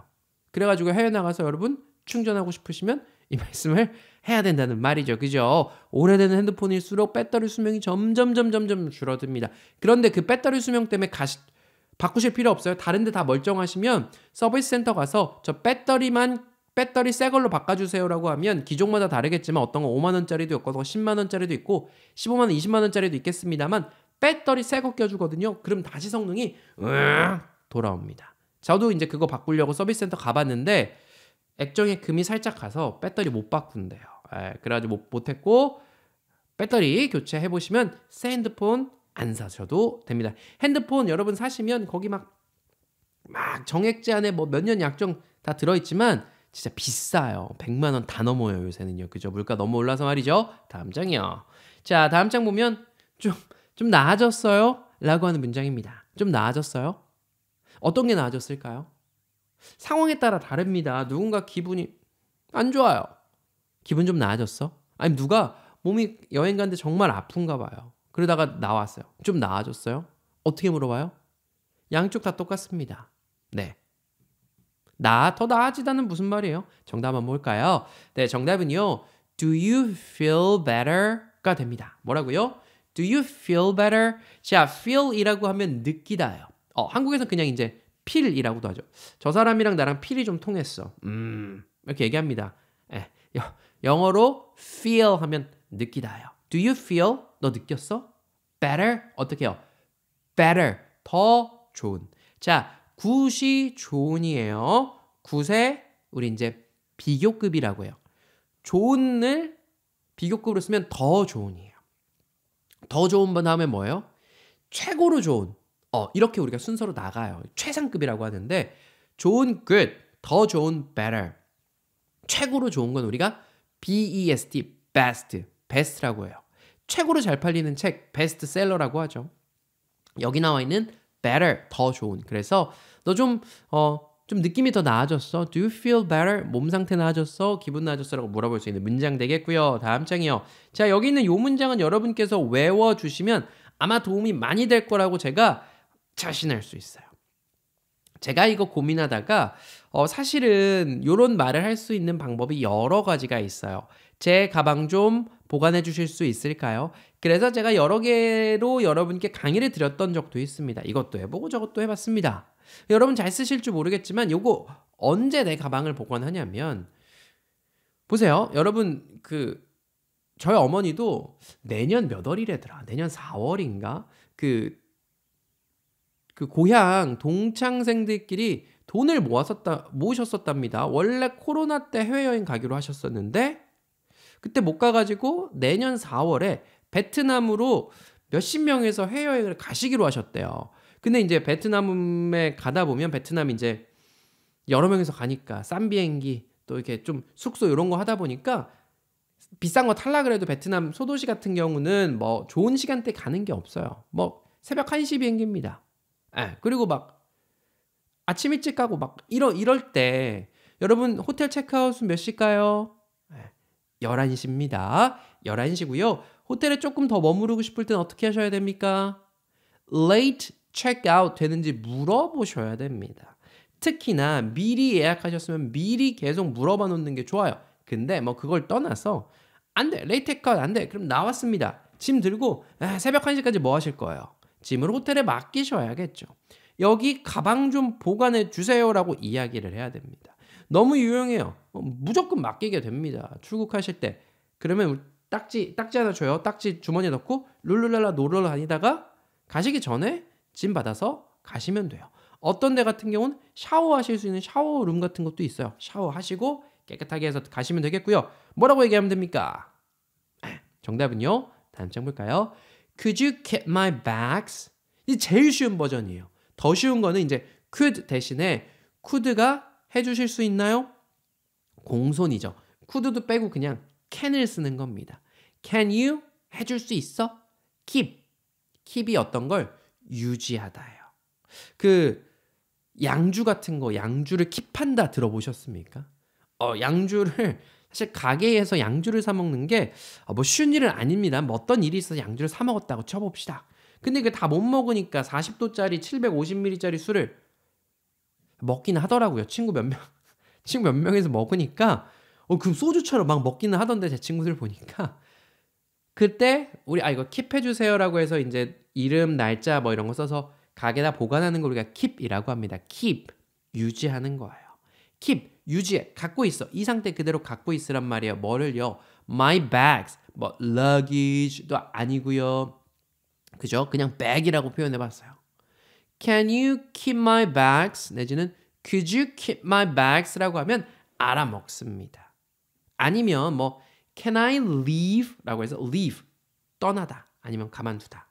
그래가지고 해외 나가서 여러분 충전하고 싶으시면 이 말씀을 해야 된다는 말이죠. 그죠? 오래되는 핸드폰일수록 배터리 수명이 점점, 점점, 점점 줄어듭니다. 그런데 그 배터리 수명 때문에 가시, 바꾸실 필요 없어요. 다른데 다 멀쩡하시면 서비스 센터 가서 저 배터리만 배터리 새 걸로 바꿔주세요라고 하면 기종마다 다르겠지만 어떤 건 5만 원짜리도 있고 10만 원짜리도 있고 15만 원, 20만 원짜리도 있겠습니다만 배터리 새 거 껴주거든요. 그럼 다시 성능이 으악 돌아옵니다. 저도 이제 그거 바꾸려고 서비스 센터 가봤는데 액정에 금이 살짝 가서 배터리 못 바꾼대요. 에, 예, 그래가지고 못, 못했고 배터리 교체해 보시면 새 핸드폰 안 사셔도 됩니다. 핸드폰 여러분 사시면 거기 막 막 정액제 안에 뭐 몇 년 약정 다 들어있지만 진짜 비싸요. 100만 원 다 넘어요 요새는요. 그죠? 물가 너무 올라서 말이죠. 다음 장이요. 자 다음 장 보면 좀 좀 나아졌어요? 라고 하는 문장입니다. 좀 나아졌어요? 어떤 게 나아졌을까요? 상황에 따라 다릅니다. 누군가 기분이 안 좋아요. 기분 좀 나아졌어? 아니 누가 몸이 여행 간데 정말 아픈가 봐요. 그러다가 나왔어요. 좀 나아졌어요? 어떻게 물어봐요? 양쪽 다 똑같습니다. 네. 나, 더 나아지다는 무슨 말이에요? 정답은 뭘까요? 네, 정답은요. Do you feel better? 가 됩니다. 뭐라고요? Do you feel better? 자, feel이라고 하면 느끼다요. 어, 한국에서 그냥 이제 필이라고도 하죠. 저 사람이랑 나랑 필이 좀 통했어. 음, 이렇게 얘기합니다. 예, 영어로 feel 하면 느끼다요. Do you feel? 너 느꼈어? Better? 어떻게 요 Better. 더 좋은. 자, 굿이 좋은이에요. 굿에 우리 이제 비교급이라고 해요. 좋은을 비교급으로 쓰면 더 좋은이에요. 더 좋은 다음에 뭐예요? 최고로 좋은. 어, 이렇게 우리가 순서로 나가요. 최상급이라고 하는데 좋은 good, 더 좋은 better. 최고로 좋은 건 우리가 BEST, best, best라고 해요. 최고로 잘 팔리는 책 베스트셀러라고 하죠. 여기 나와 있는 better, 더 좋은. 그래서 너 좀 어, 좀 느낌이 더 나아졌어? Do you feel better? 몸 상태 나아졌어? 기분 나아졌어? 라고 물어볼 수 있는 문장 되겠고요. 다음 장이요. 자, 여기 있는 이 문장은 여러분께서 외워주시면 아마 도움이 많이 될 거라고 제가 자신할 수 있어요. 제가 이거 고민하다가 어, 사실은 이런 말을 할 수 있는 방법이 여러 가지가 있어요. 제 가방 좀 보관해 주실 수 있을까요? 그래서 제가 여러 개로 여러분께 강의를 드렸던 적도 있습니다. 이것도 해보고 저것도 해봤습니다. 여러분 잘 쓰실 지 모르겠지만 이거 언제 내 가방을 보관하냐면 보세요. 여러분 그 저희 어머니도 내년 몇 월이래더라. 내년 4월인가? 그그 고향 동창생들끼리 돈을 모았었다 모으셨었답니다. 원래 코로나 때 해외여행 가기로 하셨었는데 그때 못 가가지고 내년 4월에 베트남으로 몇십 명에서 해외여행을 가시기로 하셨대요. 근데 이제 베트남에 가다 보면 베트남 이제 여러 명이서 가니까 싼 비행기 또 이렇게 좀 숙소 이런 거 하다 보니까 비싼 거 탈락을 해도 베트남 소도시 같은 경우는 뭐 좋은 시간대 가는 게 없어요. 뭐 새벽 1시 비행기입니다. 예. 그리고 막 아침 일찍 가고 막 이러 이럴 때 여러분 호텔 체크아웃은 몇 시일까요? 11시입니다. 예, 11시고요. 호텔에 조금 더 머무르고 싶을 땐 어떻게 하셔야 됩니까? late checkout 되는지 물어보셔야 됩니다. 특히나 미리 예약하셨으면 미리 계속 물어봐 놓는 게 좋아요. 근데 뭐 그걸 떠나서 안 돼. late 안 돼. 그럼 나왔습니다. 짐 들고 아, 새벽 1시까지 뭐 하실 거예요? 짐을 호텔에 맡기셔야겠죠. 여기 가방 좀 보관해 주세요라고 이야기를 해야 됩니다. 너무 유용해요. 어, 무조건 맡기게 됩니다. 출국하실 때 그러면 딱지 딱지 하나 줘요. 딱지 주머니에 넣고 룰루랄라 노르러 다니다가 가시기 전에 짐 받아서 가시면 돼요. 어떤 데 같은 경우는 샤워하실 수 있는 샤워룸 같은 것도 있어요. 샤워하시고 깨끗하게 해서 가시면 되겠고요. 뭐라고 얘기하면 됩니까? 아, 정답은요. 다음 장 볼까요? Could you get my bags? 이 제일 쉬운 버전이에요. 더 쉬운 거는 이제 could 대신에 could가 해주실 수 있나요? 공손이죠. could도 빼고 그냥 can을 쓰는 겁니다. Can you 해줄 수 있어? keep. keep이 어떤 걸 유지하다예요. 그 양주 같은 거 양주를 킵한다 들어보셨습니까? 어, 양주를 사실 가게에서 양주를 사 먹는 게뭐 어, 쉬운 일은 아닙니다. 뭐 어떤 일이 있어서 양주를 사 먹었다고 쳐봅시다. 근데 그 다 못 먹으니까 40도짜리 750ml짜리 술을 먹긴 하더라고요. 친구 몇 명, 친구 몇 명에서 먹으니까 어, 그 소주처럼 막 먹기는 하던데 제 친구들 보니까 그때 우리 아 이거 킵해주세요라고 해서 이제 이름 날짜 뭐 이런 거 써서 가게다 보관하는 걸 우리가 킵이라고 합니다. 킵 유지하는 거예요. 킵 유지해 갖고 있어 이 상태 그대로 갖고 있으란 말이에요 뭐를요 my bags 뭐 luggage도 아니고요 그죠 그냥 bag이라고 표현해 봤어요 can you keep my bags 내지는 could you keep my bags라고 하면 알아먹습니다 아니면 뭐 can I leave라고 해서 leave 떠나다 아니면 가만두다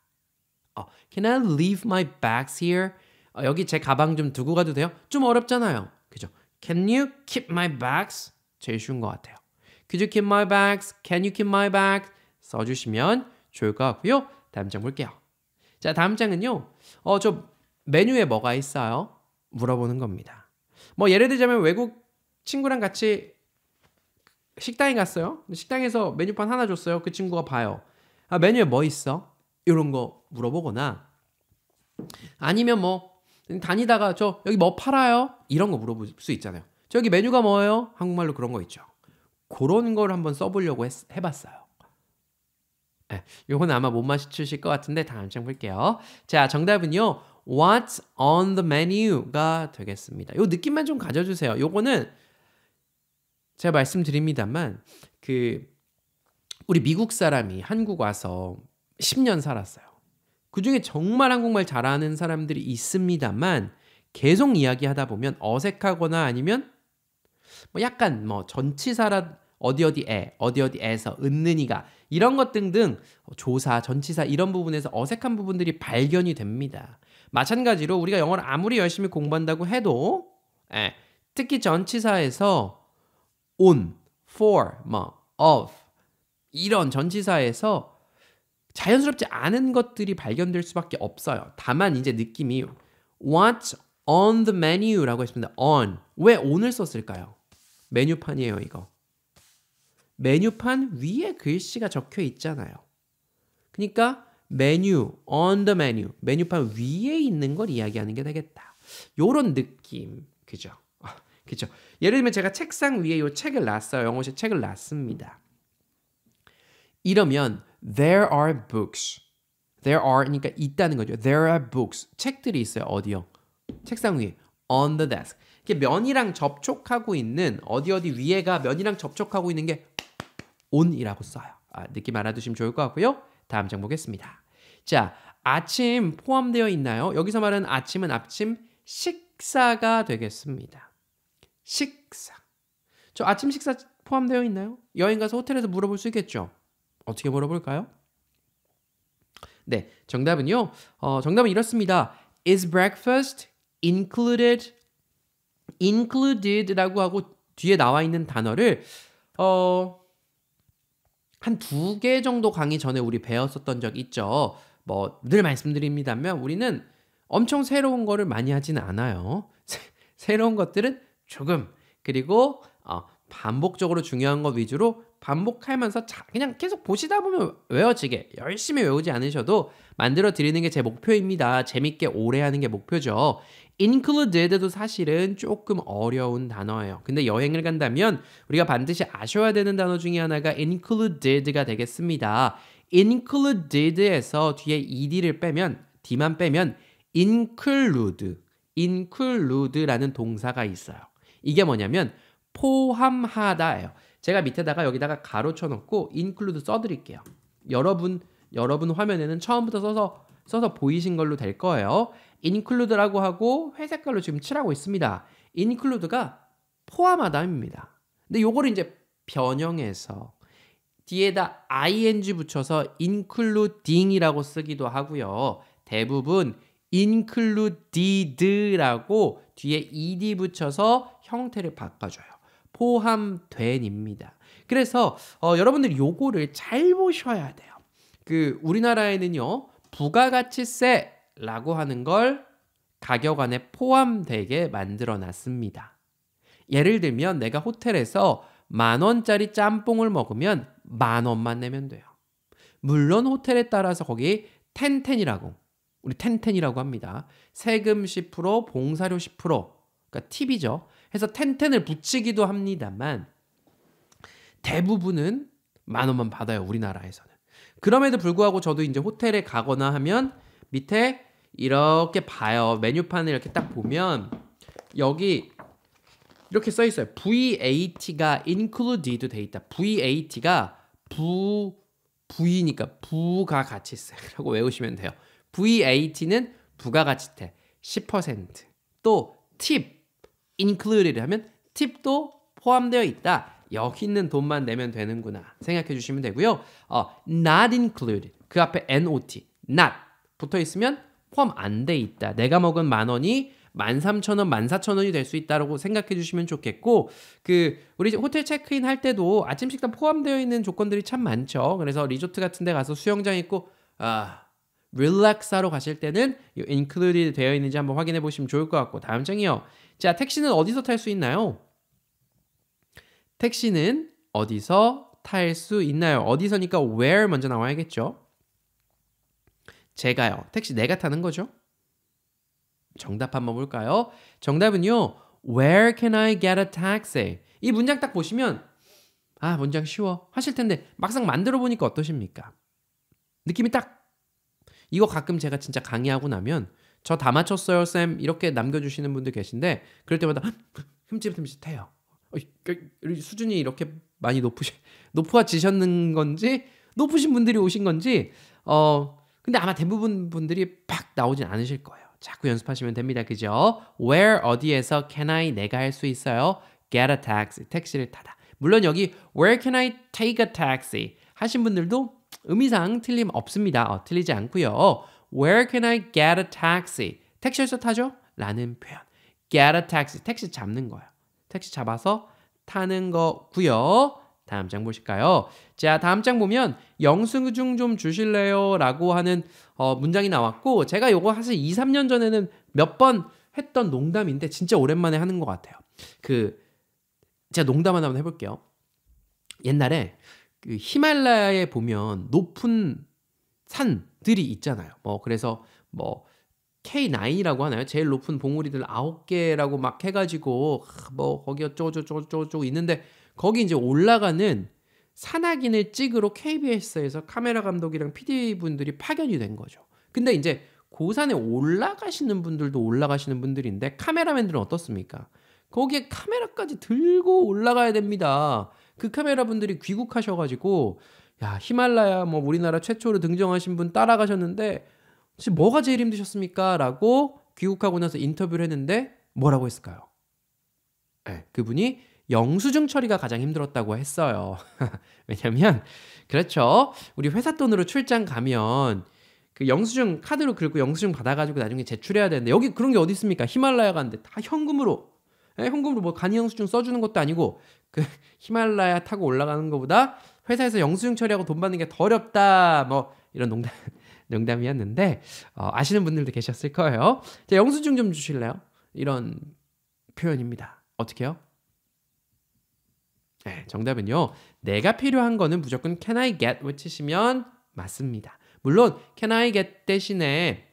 어, can I leave my bags here 어, 여기 제 가방 좀 두고 가도 돼요 좀 어렵잖아요 그죠 Can you keep my bags? 제일 쉬운 것 같아요. Could you keep my bags? Can you keep my bags? 써주시면 좋을 것 같고요. 다음 장 볼게요. 자, 다음 장은요. 어, 저 메뉴에 뭐가 있어요? 물어보는 겁니다. 뭐 예를 들자면 외국 친구랑 같이 식당에 갔어요. 식당에서 메뉴판 하나 줬어요. 그 친구가 봐요. 아, 메뉴에 뭐 있어? 이런 거 물어보거나 아니면 뭐 다니다가 저 여기 뭐 팔아요? 이런 거 물어볼 수 있잖아요. 저기 메뉴가 뭐예요? 한국말로 그런 거 있죠. 그런 걸 한번 써보려고 했, 해봤어요. 네, 예, 요건 아마 못 맞추실 것 같은데 다음 장 볼게요. 자, 정답은요. What's on the menu가 되겠습니다. 요 느낌만 좀 가져주세요. 요거는 제가 말씀드립니다만 그 우리 미국 사람이 한국 와서 10년 살았어요. 그 중에 정말 한국말 잘하는 사람들이 있습니다만 계속 이야기하다 보면 어색하거나 아니면 뭐 약간 뭐 전치사라 어디 어디에 어디 어디에서 은느니가 이런 것 등등 조사 전치사 이런 부분에서 어색한 부분들이 발견이 됩니다. 마찬가지로 우리가 영어를 아무리 열심히 공부한다고 해도 에, 예, 특히 전치사에서 on, for, 뭐 of 이런 전치사에서 자연스럽지 않은 것들이 발견될 수밖에 없어요. 다만 이제 느낌이 w h a t on the menu라고 했습니다. on 왜 오늘 썼을까요? 메뉴판이에요 이거. 메뉴판 위에 글씨가 적혀 있잖아요. 그러니까 메뉴 on the menu 메뉴판 위에 있는 걸 이야기하는 게 되겠다. 요런 느낌 그죠? 그죠? 예를 들면 제가 책상 위에 요 책을 놨어요. 영어식 책을 놨습니다. 이러면 there are books. There are 그러니까 있다는 거죠. There are books. 책들이 있어요. 어디요? 책상 위에. On the desk. 이게 면이랑 접촉하고 있는 어디 어디 위에가 면이랑 접촉하고 있는 게 on이라고 써요. 아, 느낌 알아두시면 좋을 것 같고요. 다음 장 보겠습니다. 자, 아침 포함되어 있나요? 여기서 말하는 아침은 아침 식사가 되겠습니다. 식사. 저 아침 식사 포함되어 있나요? 여행 가서 호텔에서 물어볼 수 있겠죠. 어떻게 물어볼까요? 네, 정답은요. 어, 정답은 이렇습니다. Is breakfast included? included라고 하고 뒤에 나와 있는 단어를 어, 한두 개 정도 강의 전에 우리 배웠었던 적 있죠. 뭐 늘 말씀드립니다면 우리는 엄청 새로운 거를 많이 하지는 않아요. 새로운 것들은 조금 그리고 어, 반복적으로 중요한 것 위주로 반복하면서 자, 그냥 계속 보시다 보면 외워지게 열심히 외우지 않으셔도 만들어 드리는 게 제 목표입니다. 재밌게 오래 하는 게 목표죠. included도 사실은 조금 어려운 단어예요. 근데 여행을 간다면 우리가 반드시 아셔야 되는 단어 중에 하나가 included가 되겠습니다. included에서 뒤에 ed를 빼면 d만 빼면 include, include라는 동사가 있어요. 이게 뭐냐면 포함하다예요. 제가 밑에다가 여기다가 가로 쳐놓고 include 써드릴게요. 여러분 여러분 화면에는 처음부터 써서 써서 보이신 걸로 될 거예요. include라고 하고 회색깔로 지금 칠하고 있습니다. include가 포함하다입니다. 근데 요거를 이제 변형해서 뒤에다 ing 붙여서 including이라고 쓰기도 하고요. 대부분 included라고 뒤에 ed 붙여서 형태를 바꿔줘요. 포함된입니다. 그래서 어, 여러분들 요거를 잘 보셔야 돼요. 그 우리나라에는요 부가가치세라고 하는 걸 가격 안에 포함되게 만들어 놨습니다. 예를 들면 내가 호텔에서 만 원짜리 짬뽕을 먹으면 만 원만 내면 돼요. 물론 호텔에 따라서 거기 텐텐이라고 우리 텐텐이라고 합니다. 세금 10%, 봉사료 10%, 그러니까 팁이죠. 해서 텐텐을 붙이기도 합니다만 대부분은 만 원만 받아요 우리나라에서는 그럼에도 불구하고 저도 이제 호텔에 가거나 하면 밑에 이렇게 봐요 메뉴판을 이렇게 딱 보면 여기 이렇게 써 있어요 VAT가 included 돼 있다 VAT가 부 부이니까 부가가치세라고 외우시면 돼요 VAT는 부가가치세 10%또 팁 included 하면 팁도 포함되어 있다. 여기 있는 돈만 내면 되는구나 생각해 주시면 되고요. 어, not included 그 앞에 not, not 붙어 있으면 포함 안 돼 있다. 내가 먹은 만 원이 1 3 0 0 0 원, 1 4 0 0 0 원이 될 수 있다라고 생각해 주시면 좋겠고 그 우리 호텔 체크인 할 때도 아침 식단 포함되어 있는 조건들이 참 많죠. 그래서 리조트 같은 데 가서 수영장 있고 아 r e l a 하러 가실 때는 이 i n c l u d e 되어 있는지 한번 확인해 보시면 좋을 것 같고 다음 장이요. 자, 택시는 어디서 탈 수 있나요? 택시는 어디서 탈 수 있나요? 어디서니까 where 먼저 나와야겠죠? 제가요. 택시 내가 타는 거죠? 정답 한번 볼까요? 정답은요. Where can I get a taxi? 이 문장 딱 보시면 아, 문장 쉬워. 하실 텐데 막상 만들어 보니까 어떠십니까? 느낌이 딱 이거 가끔 제가 진짜 강의하고 나면 저 다 맞췄어요, 쌤. 이렇게 남겨주시는 분들 계신데 그럴 때마다 흠칫흠칫해요. 어, 그, 수준이 이렇게 많이 높으시, 높아지셨는 건지 높으신 분들이 오신 건지 어 근데 아마 대부분 분들이 팍 나오진 않으실 거예요. 자꾸 연습하시면 됩니다. 그죠? Where 어디에서 can I 내가 할 수 있어요? Get a taxi 택시를 타다. 물론 여기 where can I take a taxi 하신 분들도 의미상 틀림 없습니다. 어, 틀리지 않고요. Where can I get a taxi? 택시에서 타죠? 라는 표현. Get a taxi. 택시 잡는 거예요. 택시 잡아서 타는 거고요. 다음 장 보실까요? 자, 다음 장 보면 영수증 좀 주실래요? 라고 하는 어, 문장이 나왔고 제가 이거 사실 2, 3년 전에는 몇 번 했던 농담인데 진짜 오랜만에 하는 것 같아요. 그 제가 농담 하나 만 해볼게요. 옛날에 그 히말라야에 보면 높은 산들이 있잖아요. 뭐 그래서 뭐 K9이라고 하나요? 제일 높은 봉우리들 9개라고 막 해가지고 뭐 거기 어쩌고저쩌고저쩌고 있는데 거기 이제 올라가는 산악인을 찍으러 KBS에서 카메라 감독이랑 PD분들이 파견이 된 거죠. 근데 이제 고산에 올라가시는 분들도 올라가시는 분들인데 카메라맨들은 어떻습니까? 거기에 카메라까지 들고 올라가야 됩니다. 그 카메라 분들이 귀국하셔가지고 야 히말라야 뭐 우리나라 최초로 등정하신 분 따라가셨는데 혹시 뭐가 제일 힘드셨습니까? 라고 귀국하고 나서 인터뷰를 했는데 뭐라고 했을까요? 네, 그분이 영수증 처리가 가장 힘들었다고 했어요. 왜냐면 그렇죠. 우리 회사 돈으로 출장 가면 그 영수증 카드로 긁고 영수증 받아가지고 나중에 제출해야 되는데 여기 그런 게 어디 있습니까? 히말라야 가는데 다 현금으로 예, 현금으로 뭐 간이 영수증 써주는 것도 아니고 그 히말라야 타고 올라가는 것보다 회사에서 영수증 처리하고 돈 받는 게 더 어렵다 뭐 이런 농담 농담이었는데 어, 아시는 분들도 계셨을 거예요. 자, 영수증 좀 주실래요? 이런 표현입니다. 어떻게요? 네, 정답은요. 내가 필요한 거는 무조건 can I get 외치시면 맞습니다. 물론 can I get 대신에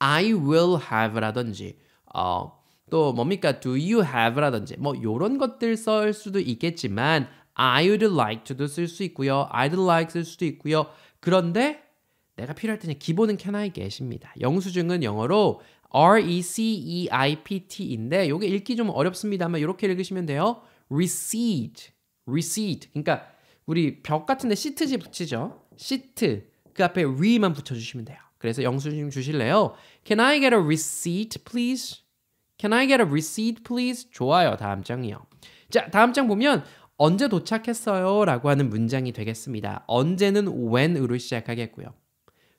I will have라든지 어, 또 뭡니까 do you have라든지 뭐이런 것들 쓸 수도 있겠지만 I would like to도 쓸 수 있고요. I'd like 쓸 수도 있고요. 그런데 내가 필요할 때는 기본은 can I get입니다. 영수증은 영어로 RECEIPT인데 이게 읽기 좀 어렵습니다만 이렇게 읽으시면 돼요. receipt, receipt. 그러니까 우리 벽 같은데 시트지 붙이죠. 시트 그 앞에 re만 붙여주시면 돼요. 그래서 영수증 주실래요? Can I get a receipt, please? Can I get a receipt please? 좋아요. 다음 장이요. 자, 다음 장 보면 언제 도착했어요? 라고 하는 문장이 되겠습니다. 언제는 when으로 시작하겠고요.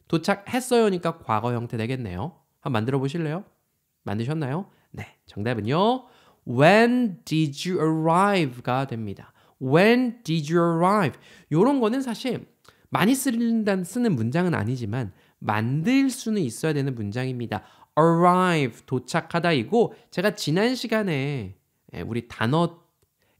도착했어요니까 과거 형태 되겠네요. 한번 만들어 보실래요? 만드셨나요? 네, 정답은요. When did you arrive가 됩니다. When did you arrive? 요런 거는 사실 많이 쓰는 쓰는 문장은 아니지만 만들 수는 있어야 되는 문장입니다. arrive 도착하다이고 제가 지난 시간에 예, 우리 단어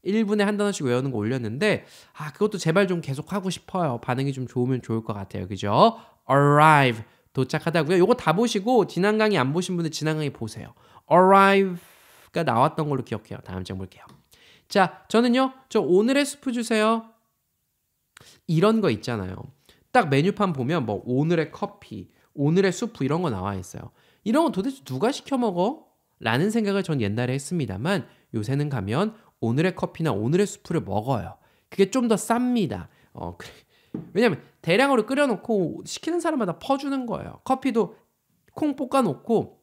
1분에 한 단어씩 외우는 거 올렸는데 아 그것도 제발 좀 계속 하고 싶어요. 반응이 좀 좋으면 좋을 것 같아요. 그죠? arrive 도착하다고요. 요거 다 보시고 지난 강의 안 보신 분들 지난 강의 보세요. arrive가 나왔던 걸로 기억해요. 다음 장 볼게요. 자, 저는요. 저 오늘의 수프 주세요. 이런 거 있잖아요. 딱 메뉴판 보면 뭐 오늘의 커피, 오늘의 수프 이런 거 나와 있어요. 이런 건 도대체 누가 시켜 먹어? 라는 생각을 전 옛날에 했습니다만 요새는 가면 오늘의 커피나 오늘의 수프를 먹어요. 그게 좀 더 쌉니다. 어, 그래. 왜냐면 대량으로 끓여놓고 시키는 사람마다 퍼주는 거예요. 커피도 콩 볶아놓고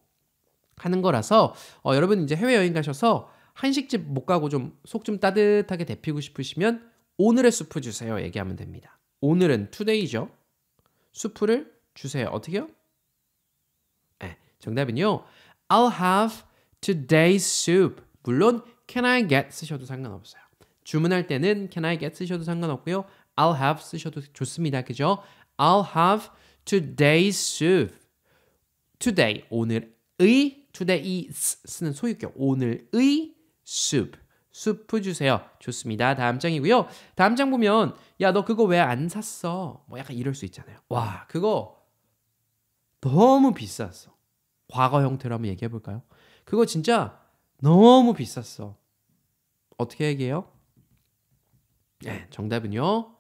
하는 거라서 어, 여러분 이제 해외 여행 가셔서 한식집 못 가고 좀 속좀 좀 따뜻하게 데피고 싶으시면 오늘의 수프 주세요 얘기하면 됩니다. 오늘은 투데이죠. 수프를 주세요. 어떻게요? 정답은요. I'll have today's soup. 물론 can I get 쓰셔도 상관없어요. 주문할 때는 can I get 쓰셔도 상관없고요. I'll have 쓰셔도 좋습니다. 그죠? I'll have today's soup. today 오늘의 today's 쓰는 소유격 오늘의 soup 수프 주세요. 좋습니다. 다음 장이고요. 다음 장 보면 야 너 그거 왜 안 샀어? 뭐 약간 이럴 수 있잖아요. 와 그거 너무 비쌌어. 과거 형태로 한번 얘기해 볼까요? 그거 진짜 너무 비쌌어. 어떻게 얘기해요? 네, 정답은요.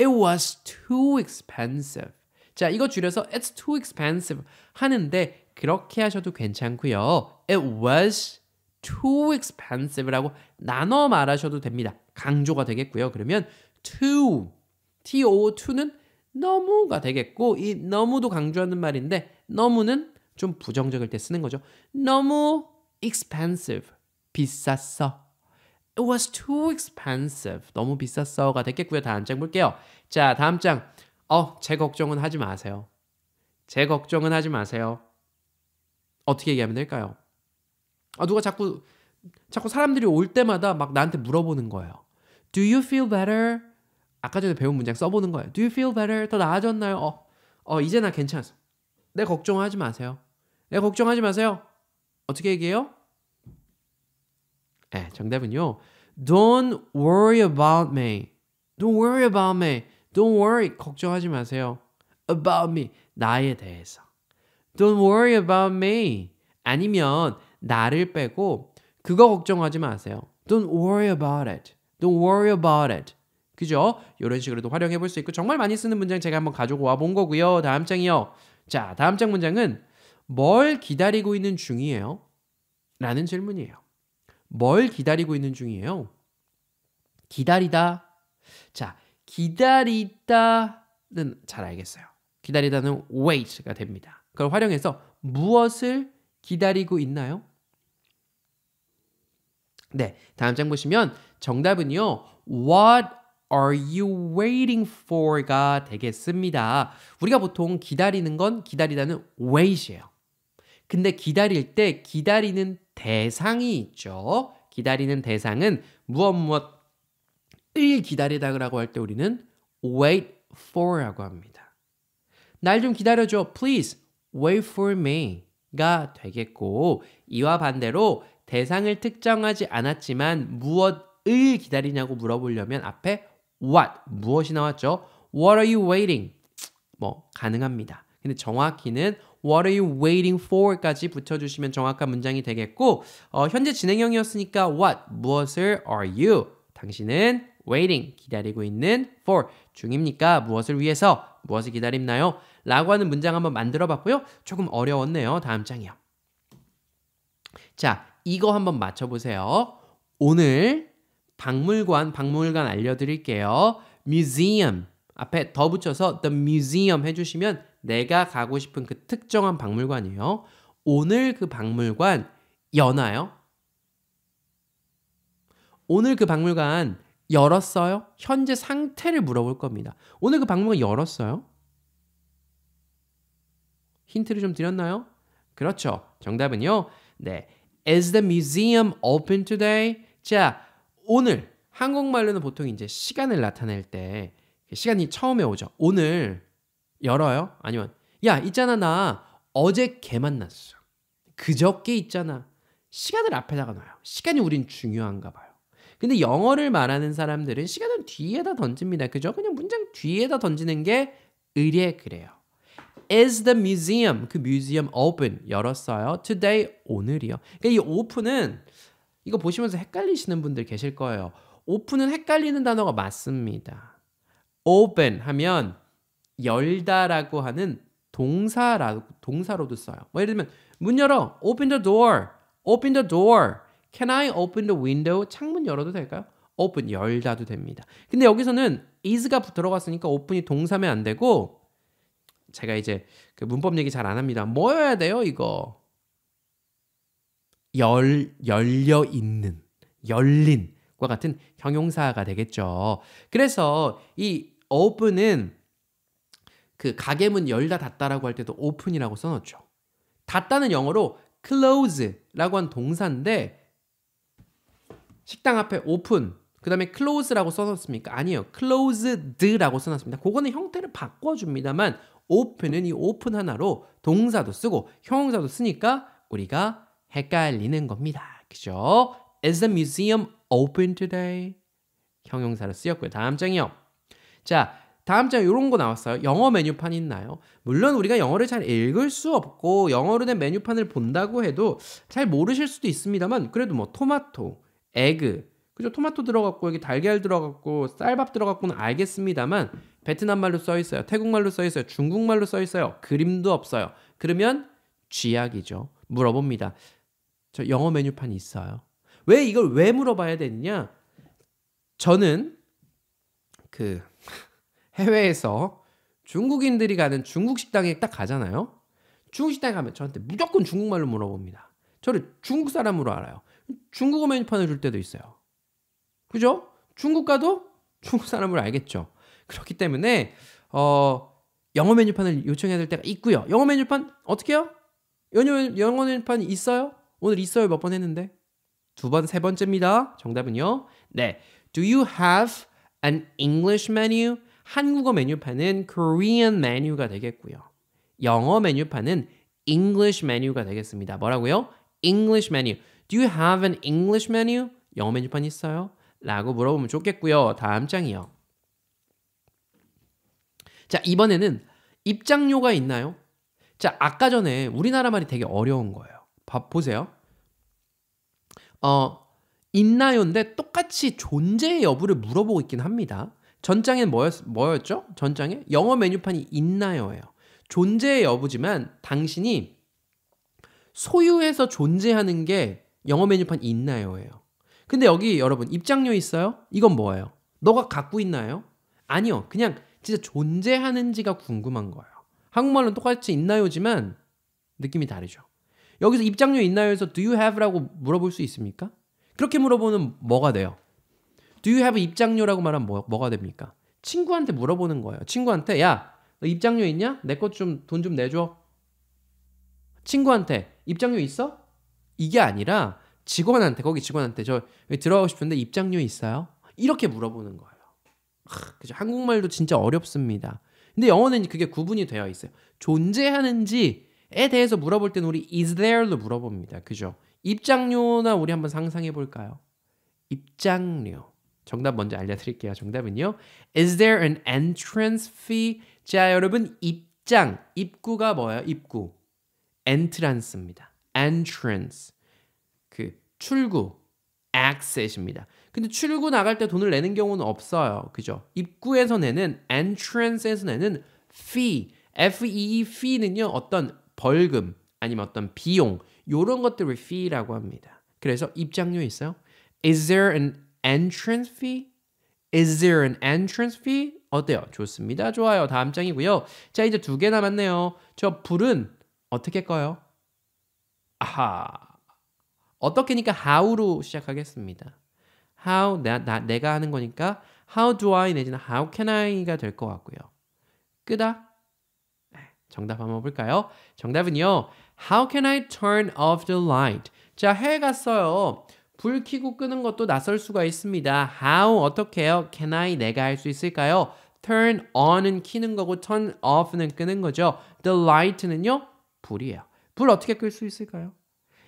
It was too expensive. 자, 이거 줄여서 it's too expensive 하는데 그렇게 하셔도 괜찮고요. It was too expensive라고 나눠 말하셔도 됩니다. 강조가 되겠고요. 그러면 too, t o 2는 너무가 되겠고 이 너무도 강조하는 말인데 너무는 좀 부정적일 때 쓰는 거죠. 너무 expensive. 비쌌어. It was too expensive. 너무 비쌌어가 됐겠고요. 다음 장 볼게요. 자, 다음 장. 어, 제 걱정은 하지 마세요. 제 걱정은 하지 마세요. 어떻게 얘기하면 될까요? 아, 누가 자꾸 자꾸 사람들이 올 때마다 막 나한테 물어보는 거예요. Do you feel better? 아까 전에 배운 문장 써보는 거예요. Do you feel better? 더 나아졌나요? 어, 어 이제 나 괜찮았어. 내 걱정하지 마세요. 네, 걱정하지 마세요. 어떻게 얘기해요? 네, 정답은요. Don't worry about me. Don't worry about me. Don't worry. 걱정하지 마세요. About me. 나에 대해서. Don't worry about me. 아니면 나를 빼고 그거 걱정하지 마세요. Don't worry about it. Don't worry about it. 그죠? 이런 식으로도 활용해 볼 수 있고 정말 많이 쓰는 문장 제가 한번 가지고 와 본 거고요. 다음 장이요. 자, 다음 장 문장은 뭘 기다리고 있는 중이에요? 라는 질문이에요. 뭘 기다리고 있는 중이에요? 기다리다. 자, 기다리다는 잘 알겠어요. 기다리다는 wait가 됩니다. 그걸 활용해서 무엇을 기다리고 있나요? 네, 다음 장 보시면 정답은요. What are you waiting for가 되겠습니다. 우리가 보통 기다리는 건 기다리다는 wait이에요. 근데 기다릴 때 기다리는 대상이 있죠. 기다리는 대상은 무엇 무엇을 기다리다라고 할 때 우리는 wait for라고 합니다. 날 좀 기다려줘. Please wait for me가 되겠고 이와 반대로 대상을 특정하지 않았지만 무엇을 기다리냐고 물어보려면 앞에 what 무엇이 나왔죠? What are you waiting? 뭐 가능합니다. 근데 정확히는 What are you waiting for?까지 붙여주시면 정확한 문장이 되겠고 어, 현재 진행형이었으니까 What 무엇을 are you 당신은 waiting 기다리고 있는 for 중입니까 무엇을 위해서 무엇을 기다립나요? 라고 하는 문장 한번 만들어 봤고요. 조금 어려웠네요. 다음 장이요. 자, 이거 한번 맞춰보세요. 오늘 박물관, 박물관 알려드릴게요. museum 앞에 더 붙여서 the museum 해주시면 내가 가고 싶은 그 특정한 박물관이요. 에 오늘 그 박물관 여나요? 오늘 그 박물관 열었어요? 현재 상태를 물어볼 겁니다. 오늘 그 박물관 열었어요? 힌트를 좀 드렸나요? 그렇죠. 정답은요. 네. Is the museum open today? 자, 오늘 한국말로는 보통 이제 시간을 나타낼 때 그 시간이 처음에 오죠. 오늘 열어요? 아니면 야 있잖아 나 어제 걔 만났어. 그저께 있잖아. 시간을 앞에다가 놔요. 시간이 우린 중요한가 봐요. 근데 영어를 말하는 사람들은 시간은 뒤에다 던집니다. 그죠? 그냥 문장 뒤에다 던지는 게 의례 그래요. Is the museum 그 museum open 열었어요? Today 오늘이요. 그러니까 이 open은 이거 보시면서 헷갈리시는 분들 계실 거예요. open은 헷갈리는 단어가 맞습니다. open 하면 열다라고 하는 동사라 동사로도 써요. 뭐 예를 들면 문 열어, open the door, open the door. Can I open the window? 창문 열어도 될까요? open 열다도 됩니다. 근데 여기서는 is가 들어갔으니까 open이 동사면 안 되고 제가 이제 그 문법 얘기 잘 안 합니다. 뭐여야 돼요, 이거? 열 열려 있는, 열린과 같은 형용사가 되겠죠. 그래서 이 open은 그 가게 문 열다 닫다라고 할 때도 open이라고 써놓죠. 닫다는 영어로 close라고 한 동사인데 식당 앞에 open 그 다음에 close라고 써놨습니까? 아니요. closed라고 써놨습니다. 그거는 형태를 바꿔줍니다만 open은 이 open 하나로 동사도 쓰고 형용사도 쓰니까 우리가 헷갈리는 겁니다. 그죠? Is the museum open today? 형용사로 쓰였고요. 다음 장이요. 자, 다음 장에 이런 거 나왔어요. 영어 메뉴판 있나요? 물론 우리가 영어를 잘 읽을 수 없고 영어로 된 메뉴판을 본다고 해도 잘 모르실 수도 있습니다만 그래도 뭐 토마토, 에그, 그죠? 토마토 들어갔고 여기 달걀 들어갔고 쌀밥 들어갔고는 알겠습니다만 베트남 말로 써 있어요. 태국말로 써 있어요. 중국말로 써 있어요. 그림도 없어요. 그러면 쥐약이죠. 물어봅니다. 저 영어 메뉴판이 있어요. 왜 이걸 왜 물어봐야 되느냐? 저는 그 해외에서 중국인들이 가는 중국 식당에 딱 가잖아요. 중국 식당에 가면 저한테 무조건 중국말로 물어봅니다. 저를 중국 사람으로 알아요. 중국어 메뉴판을 줄 때도 있어요. 그죠? 중국 가도 중국 사람으로 알겠죠. 그렇기 때문에 어 영어 메뉴판을 요청해야 될 때가 있고요. 영어 메뉴판 어떻게 해요? 영어, 영어 메뉴판 있어요? 오늘 있어요 몇 번 했는데 두 번, 세 번째입니다. 정답은요. 네. Do you have an English menu? 한국어 메뉴판은 Korean 메뉴가 되겠고요. 영어 메뉴판은 English 메뉴가 되겠습니다. 뭐라고요? English 메뉴. Do you have an English menu? 영어 메뉴판 있어요? 라고 물어보면 좋겠고요. 다음 장이요. 자, 이번에는 입장료가 있나요? 자, 아까 전에 우리나라 말이 되게 어려운 거예요. 봐 보세요. 어, 있나요인데 똑같이 존재의 여부를 물어보고 있긴 합니다. 전장엔 뭐였, 뭐였죠? 전장에 영어 메뉴판이 있나요예요. 존재의 여부지만 당신이 소유해서 존재하는 게 영어 메뉴판 이 있나요예요. 근데 여기 여러분 입장료 있어요? 이건 뭐예요? 너가 갖고 있나요? 아니요. 그냥 진짜 존재하는지가 궁금한 거예요. 한국말로는 똑같이 있나요지만 느낌이 다르죠. 여기서 입장료 있나요에서 do you have라고 물어볼 수 있습니까? 그렇게 물어보는 뭐가 돼요? Do you have 입장료라고 말하면 뭐, 뭐가 됩니까? 친구한테 물어보는 거예요. 친구한테 야, 너 입장료 있냐? 내 것 좀 돈 좀 내줘. 친구한테 입장료 있어? 이게 아니라 직원한테 거기 직원한테 저 들어가고 싶은데 입장료 있어요? 이렇게 물어보는 거예요. 하, 그죠? 한국말도 진짜 어렵습니다. 근데 영어는 그게 구분이 되어 있어요. 존재하는지에 대해서 물어볼 때는 우리 is there로 물어봅니다. 그죠? 입장료나 우리 한번 상상해 볼까요? 입장료. 정답 먼저 알려드릴게요. 정답은요. Is there an entrance fee? 자, 여러분 입장, 입구가 뭐예요? 입구. entrance입니다. entrance. 그 출구, a c c e 입니다 근데 출구 나갈 때 돈을 내는 경우는 없어요. 그죠? 입구에서 내는 entrance에서 내는 fee, fee e fee는요. 어떤 벌금 아니면 어떤 비용 요런 것들을 fee라고 합니다. 그래서 입장료 있어요. Is there an entrance fee? Is there an entrance fee? 어때요? 좋습니다. 좋아요. 다음 장이고요. 자, 이제 두 개 남았네요. 저 불은 어떻게 꺼요? 아하. 어떻게니까 how로 시작하겠습니다. how 나, 나 내가 하는 거니까 how do I 내지는 how can I가 될 것 같고요. 끄다. 네, 정답 한번 볼까요? 정답은요. How can I turn off the light? 자, 해갔어요 불 켜고 끄는 것도 낯설 수가 있습니다. How 어떻게요? Can I 내가 할 수 있을까요? Turn on은 켜는 거고 turn off는 끄는 거죠. The light는요 불이에요. 불 어떻게 끌 수 있을까요?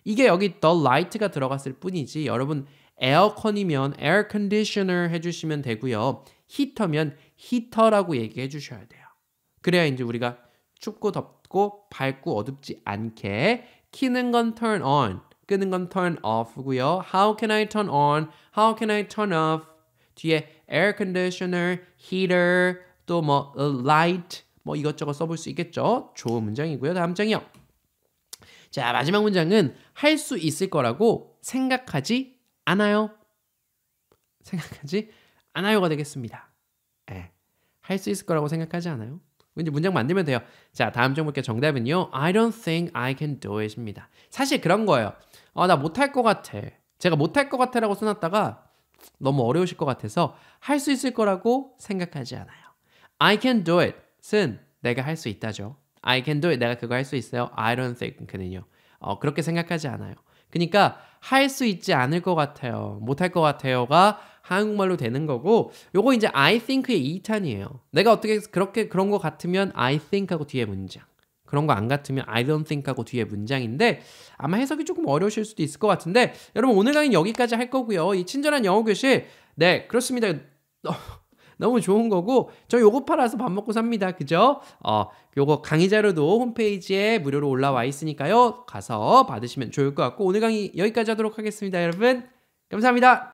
이게 여기 the light가 들어갔을 뿐이지 여러분 에어컨이면 air conditioner 해주시면 되고요. 히터면 히터라고 얘기해 주셔야 돼요. 그래야 이제 우리가 춥고 덥고 밝고 어둡지 않게 키는 건 turn on, 끄는 건 turn off고요. How can I turn on? How can I turn off? 뒤에 air conditioner, heater, 또뭐 light 뭐 이것저것 써볼 수 있겠죠. 좋은 문장이고요. 다음 장이요. 자 마지막 문장은 할 수 있을 거라고 생각하지 않아요. 생각하지 않아요가 되겠습니다. 네. 예. 할 수 있을 거라고 생각하지 않아요. 이제 문장 만들면 돼요. 자, 다음 종 볼게요. 정답은요. I don't think I can do it입니다. 사실 그런 거예요. 아나 못할 것 같아 제가 못할 것 같아라고 써놨다가 너무 어려우실 것 같아서 할 수 있을 거라고 생각하지 않아요 I can do it은 내가 할 수 있다죠 I can do it 내가 그거 할 수 있어요 I don't think는요 어, 그렇게 생각하지 않아요 그러니까 할 수 있지 않을 것 같아요 못할 것 같아요가 한국말로 되는 거고 요거 이제 I think의 2탄이에요 내가 어떻게 그렇게 그런 것 같으면 I think 하고 뒤에 문장 그런 거 안 같으면 I don't think 하고 뒤에 문장인데 아마 해석이 조금 어려우실 수도 있을 것 같은데 여러분 오늘 강의 여기까지 할 거고요. 이 친절한 영어 교실 네 그렇습니다. 너무 좋은 거고 저 요거 팔아서 밥 먹고 삽니다. 그죠? 어, 요거 강의 자료도 홈페이지에 무료로 올라와 있으니까요. 가서 받으시면 좋을 것 같고 오늘 강의 여기까지 하도록 하겠습니다. 여러분 감사합니다.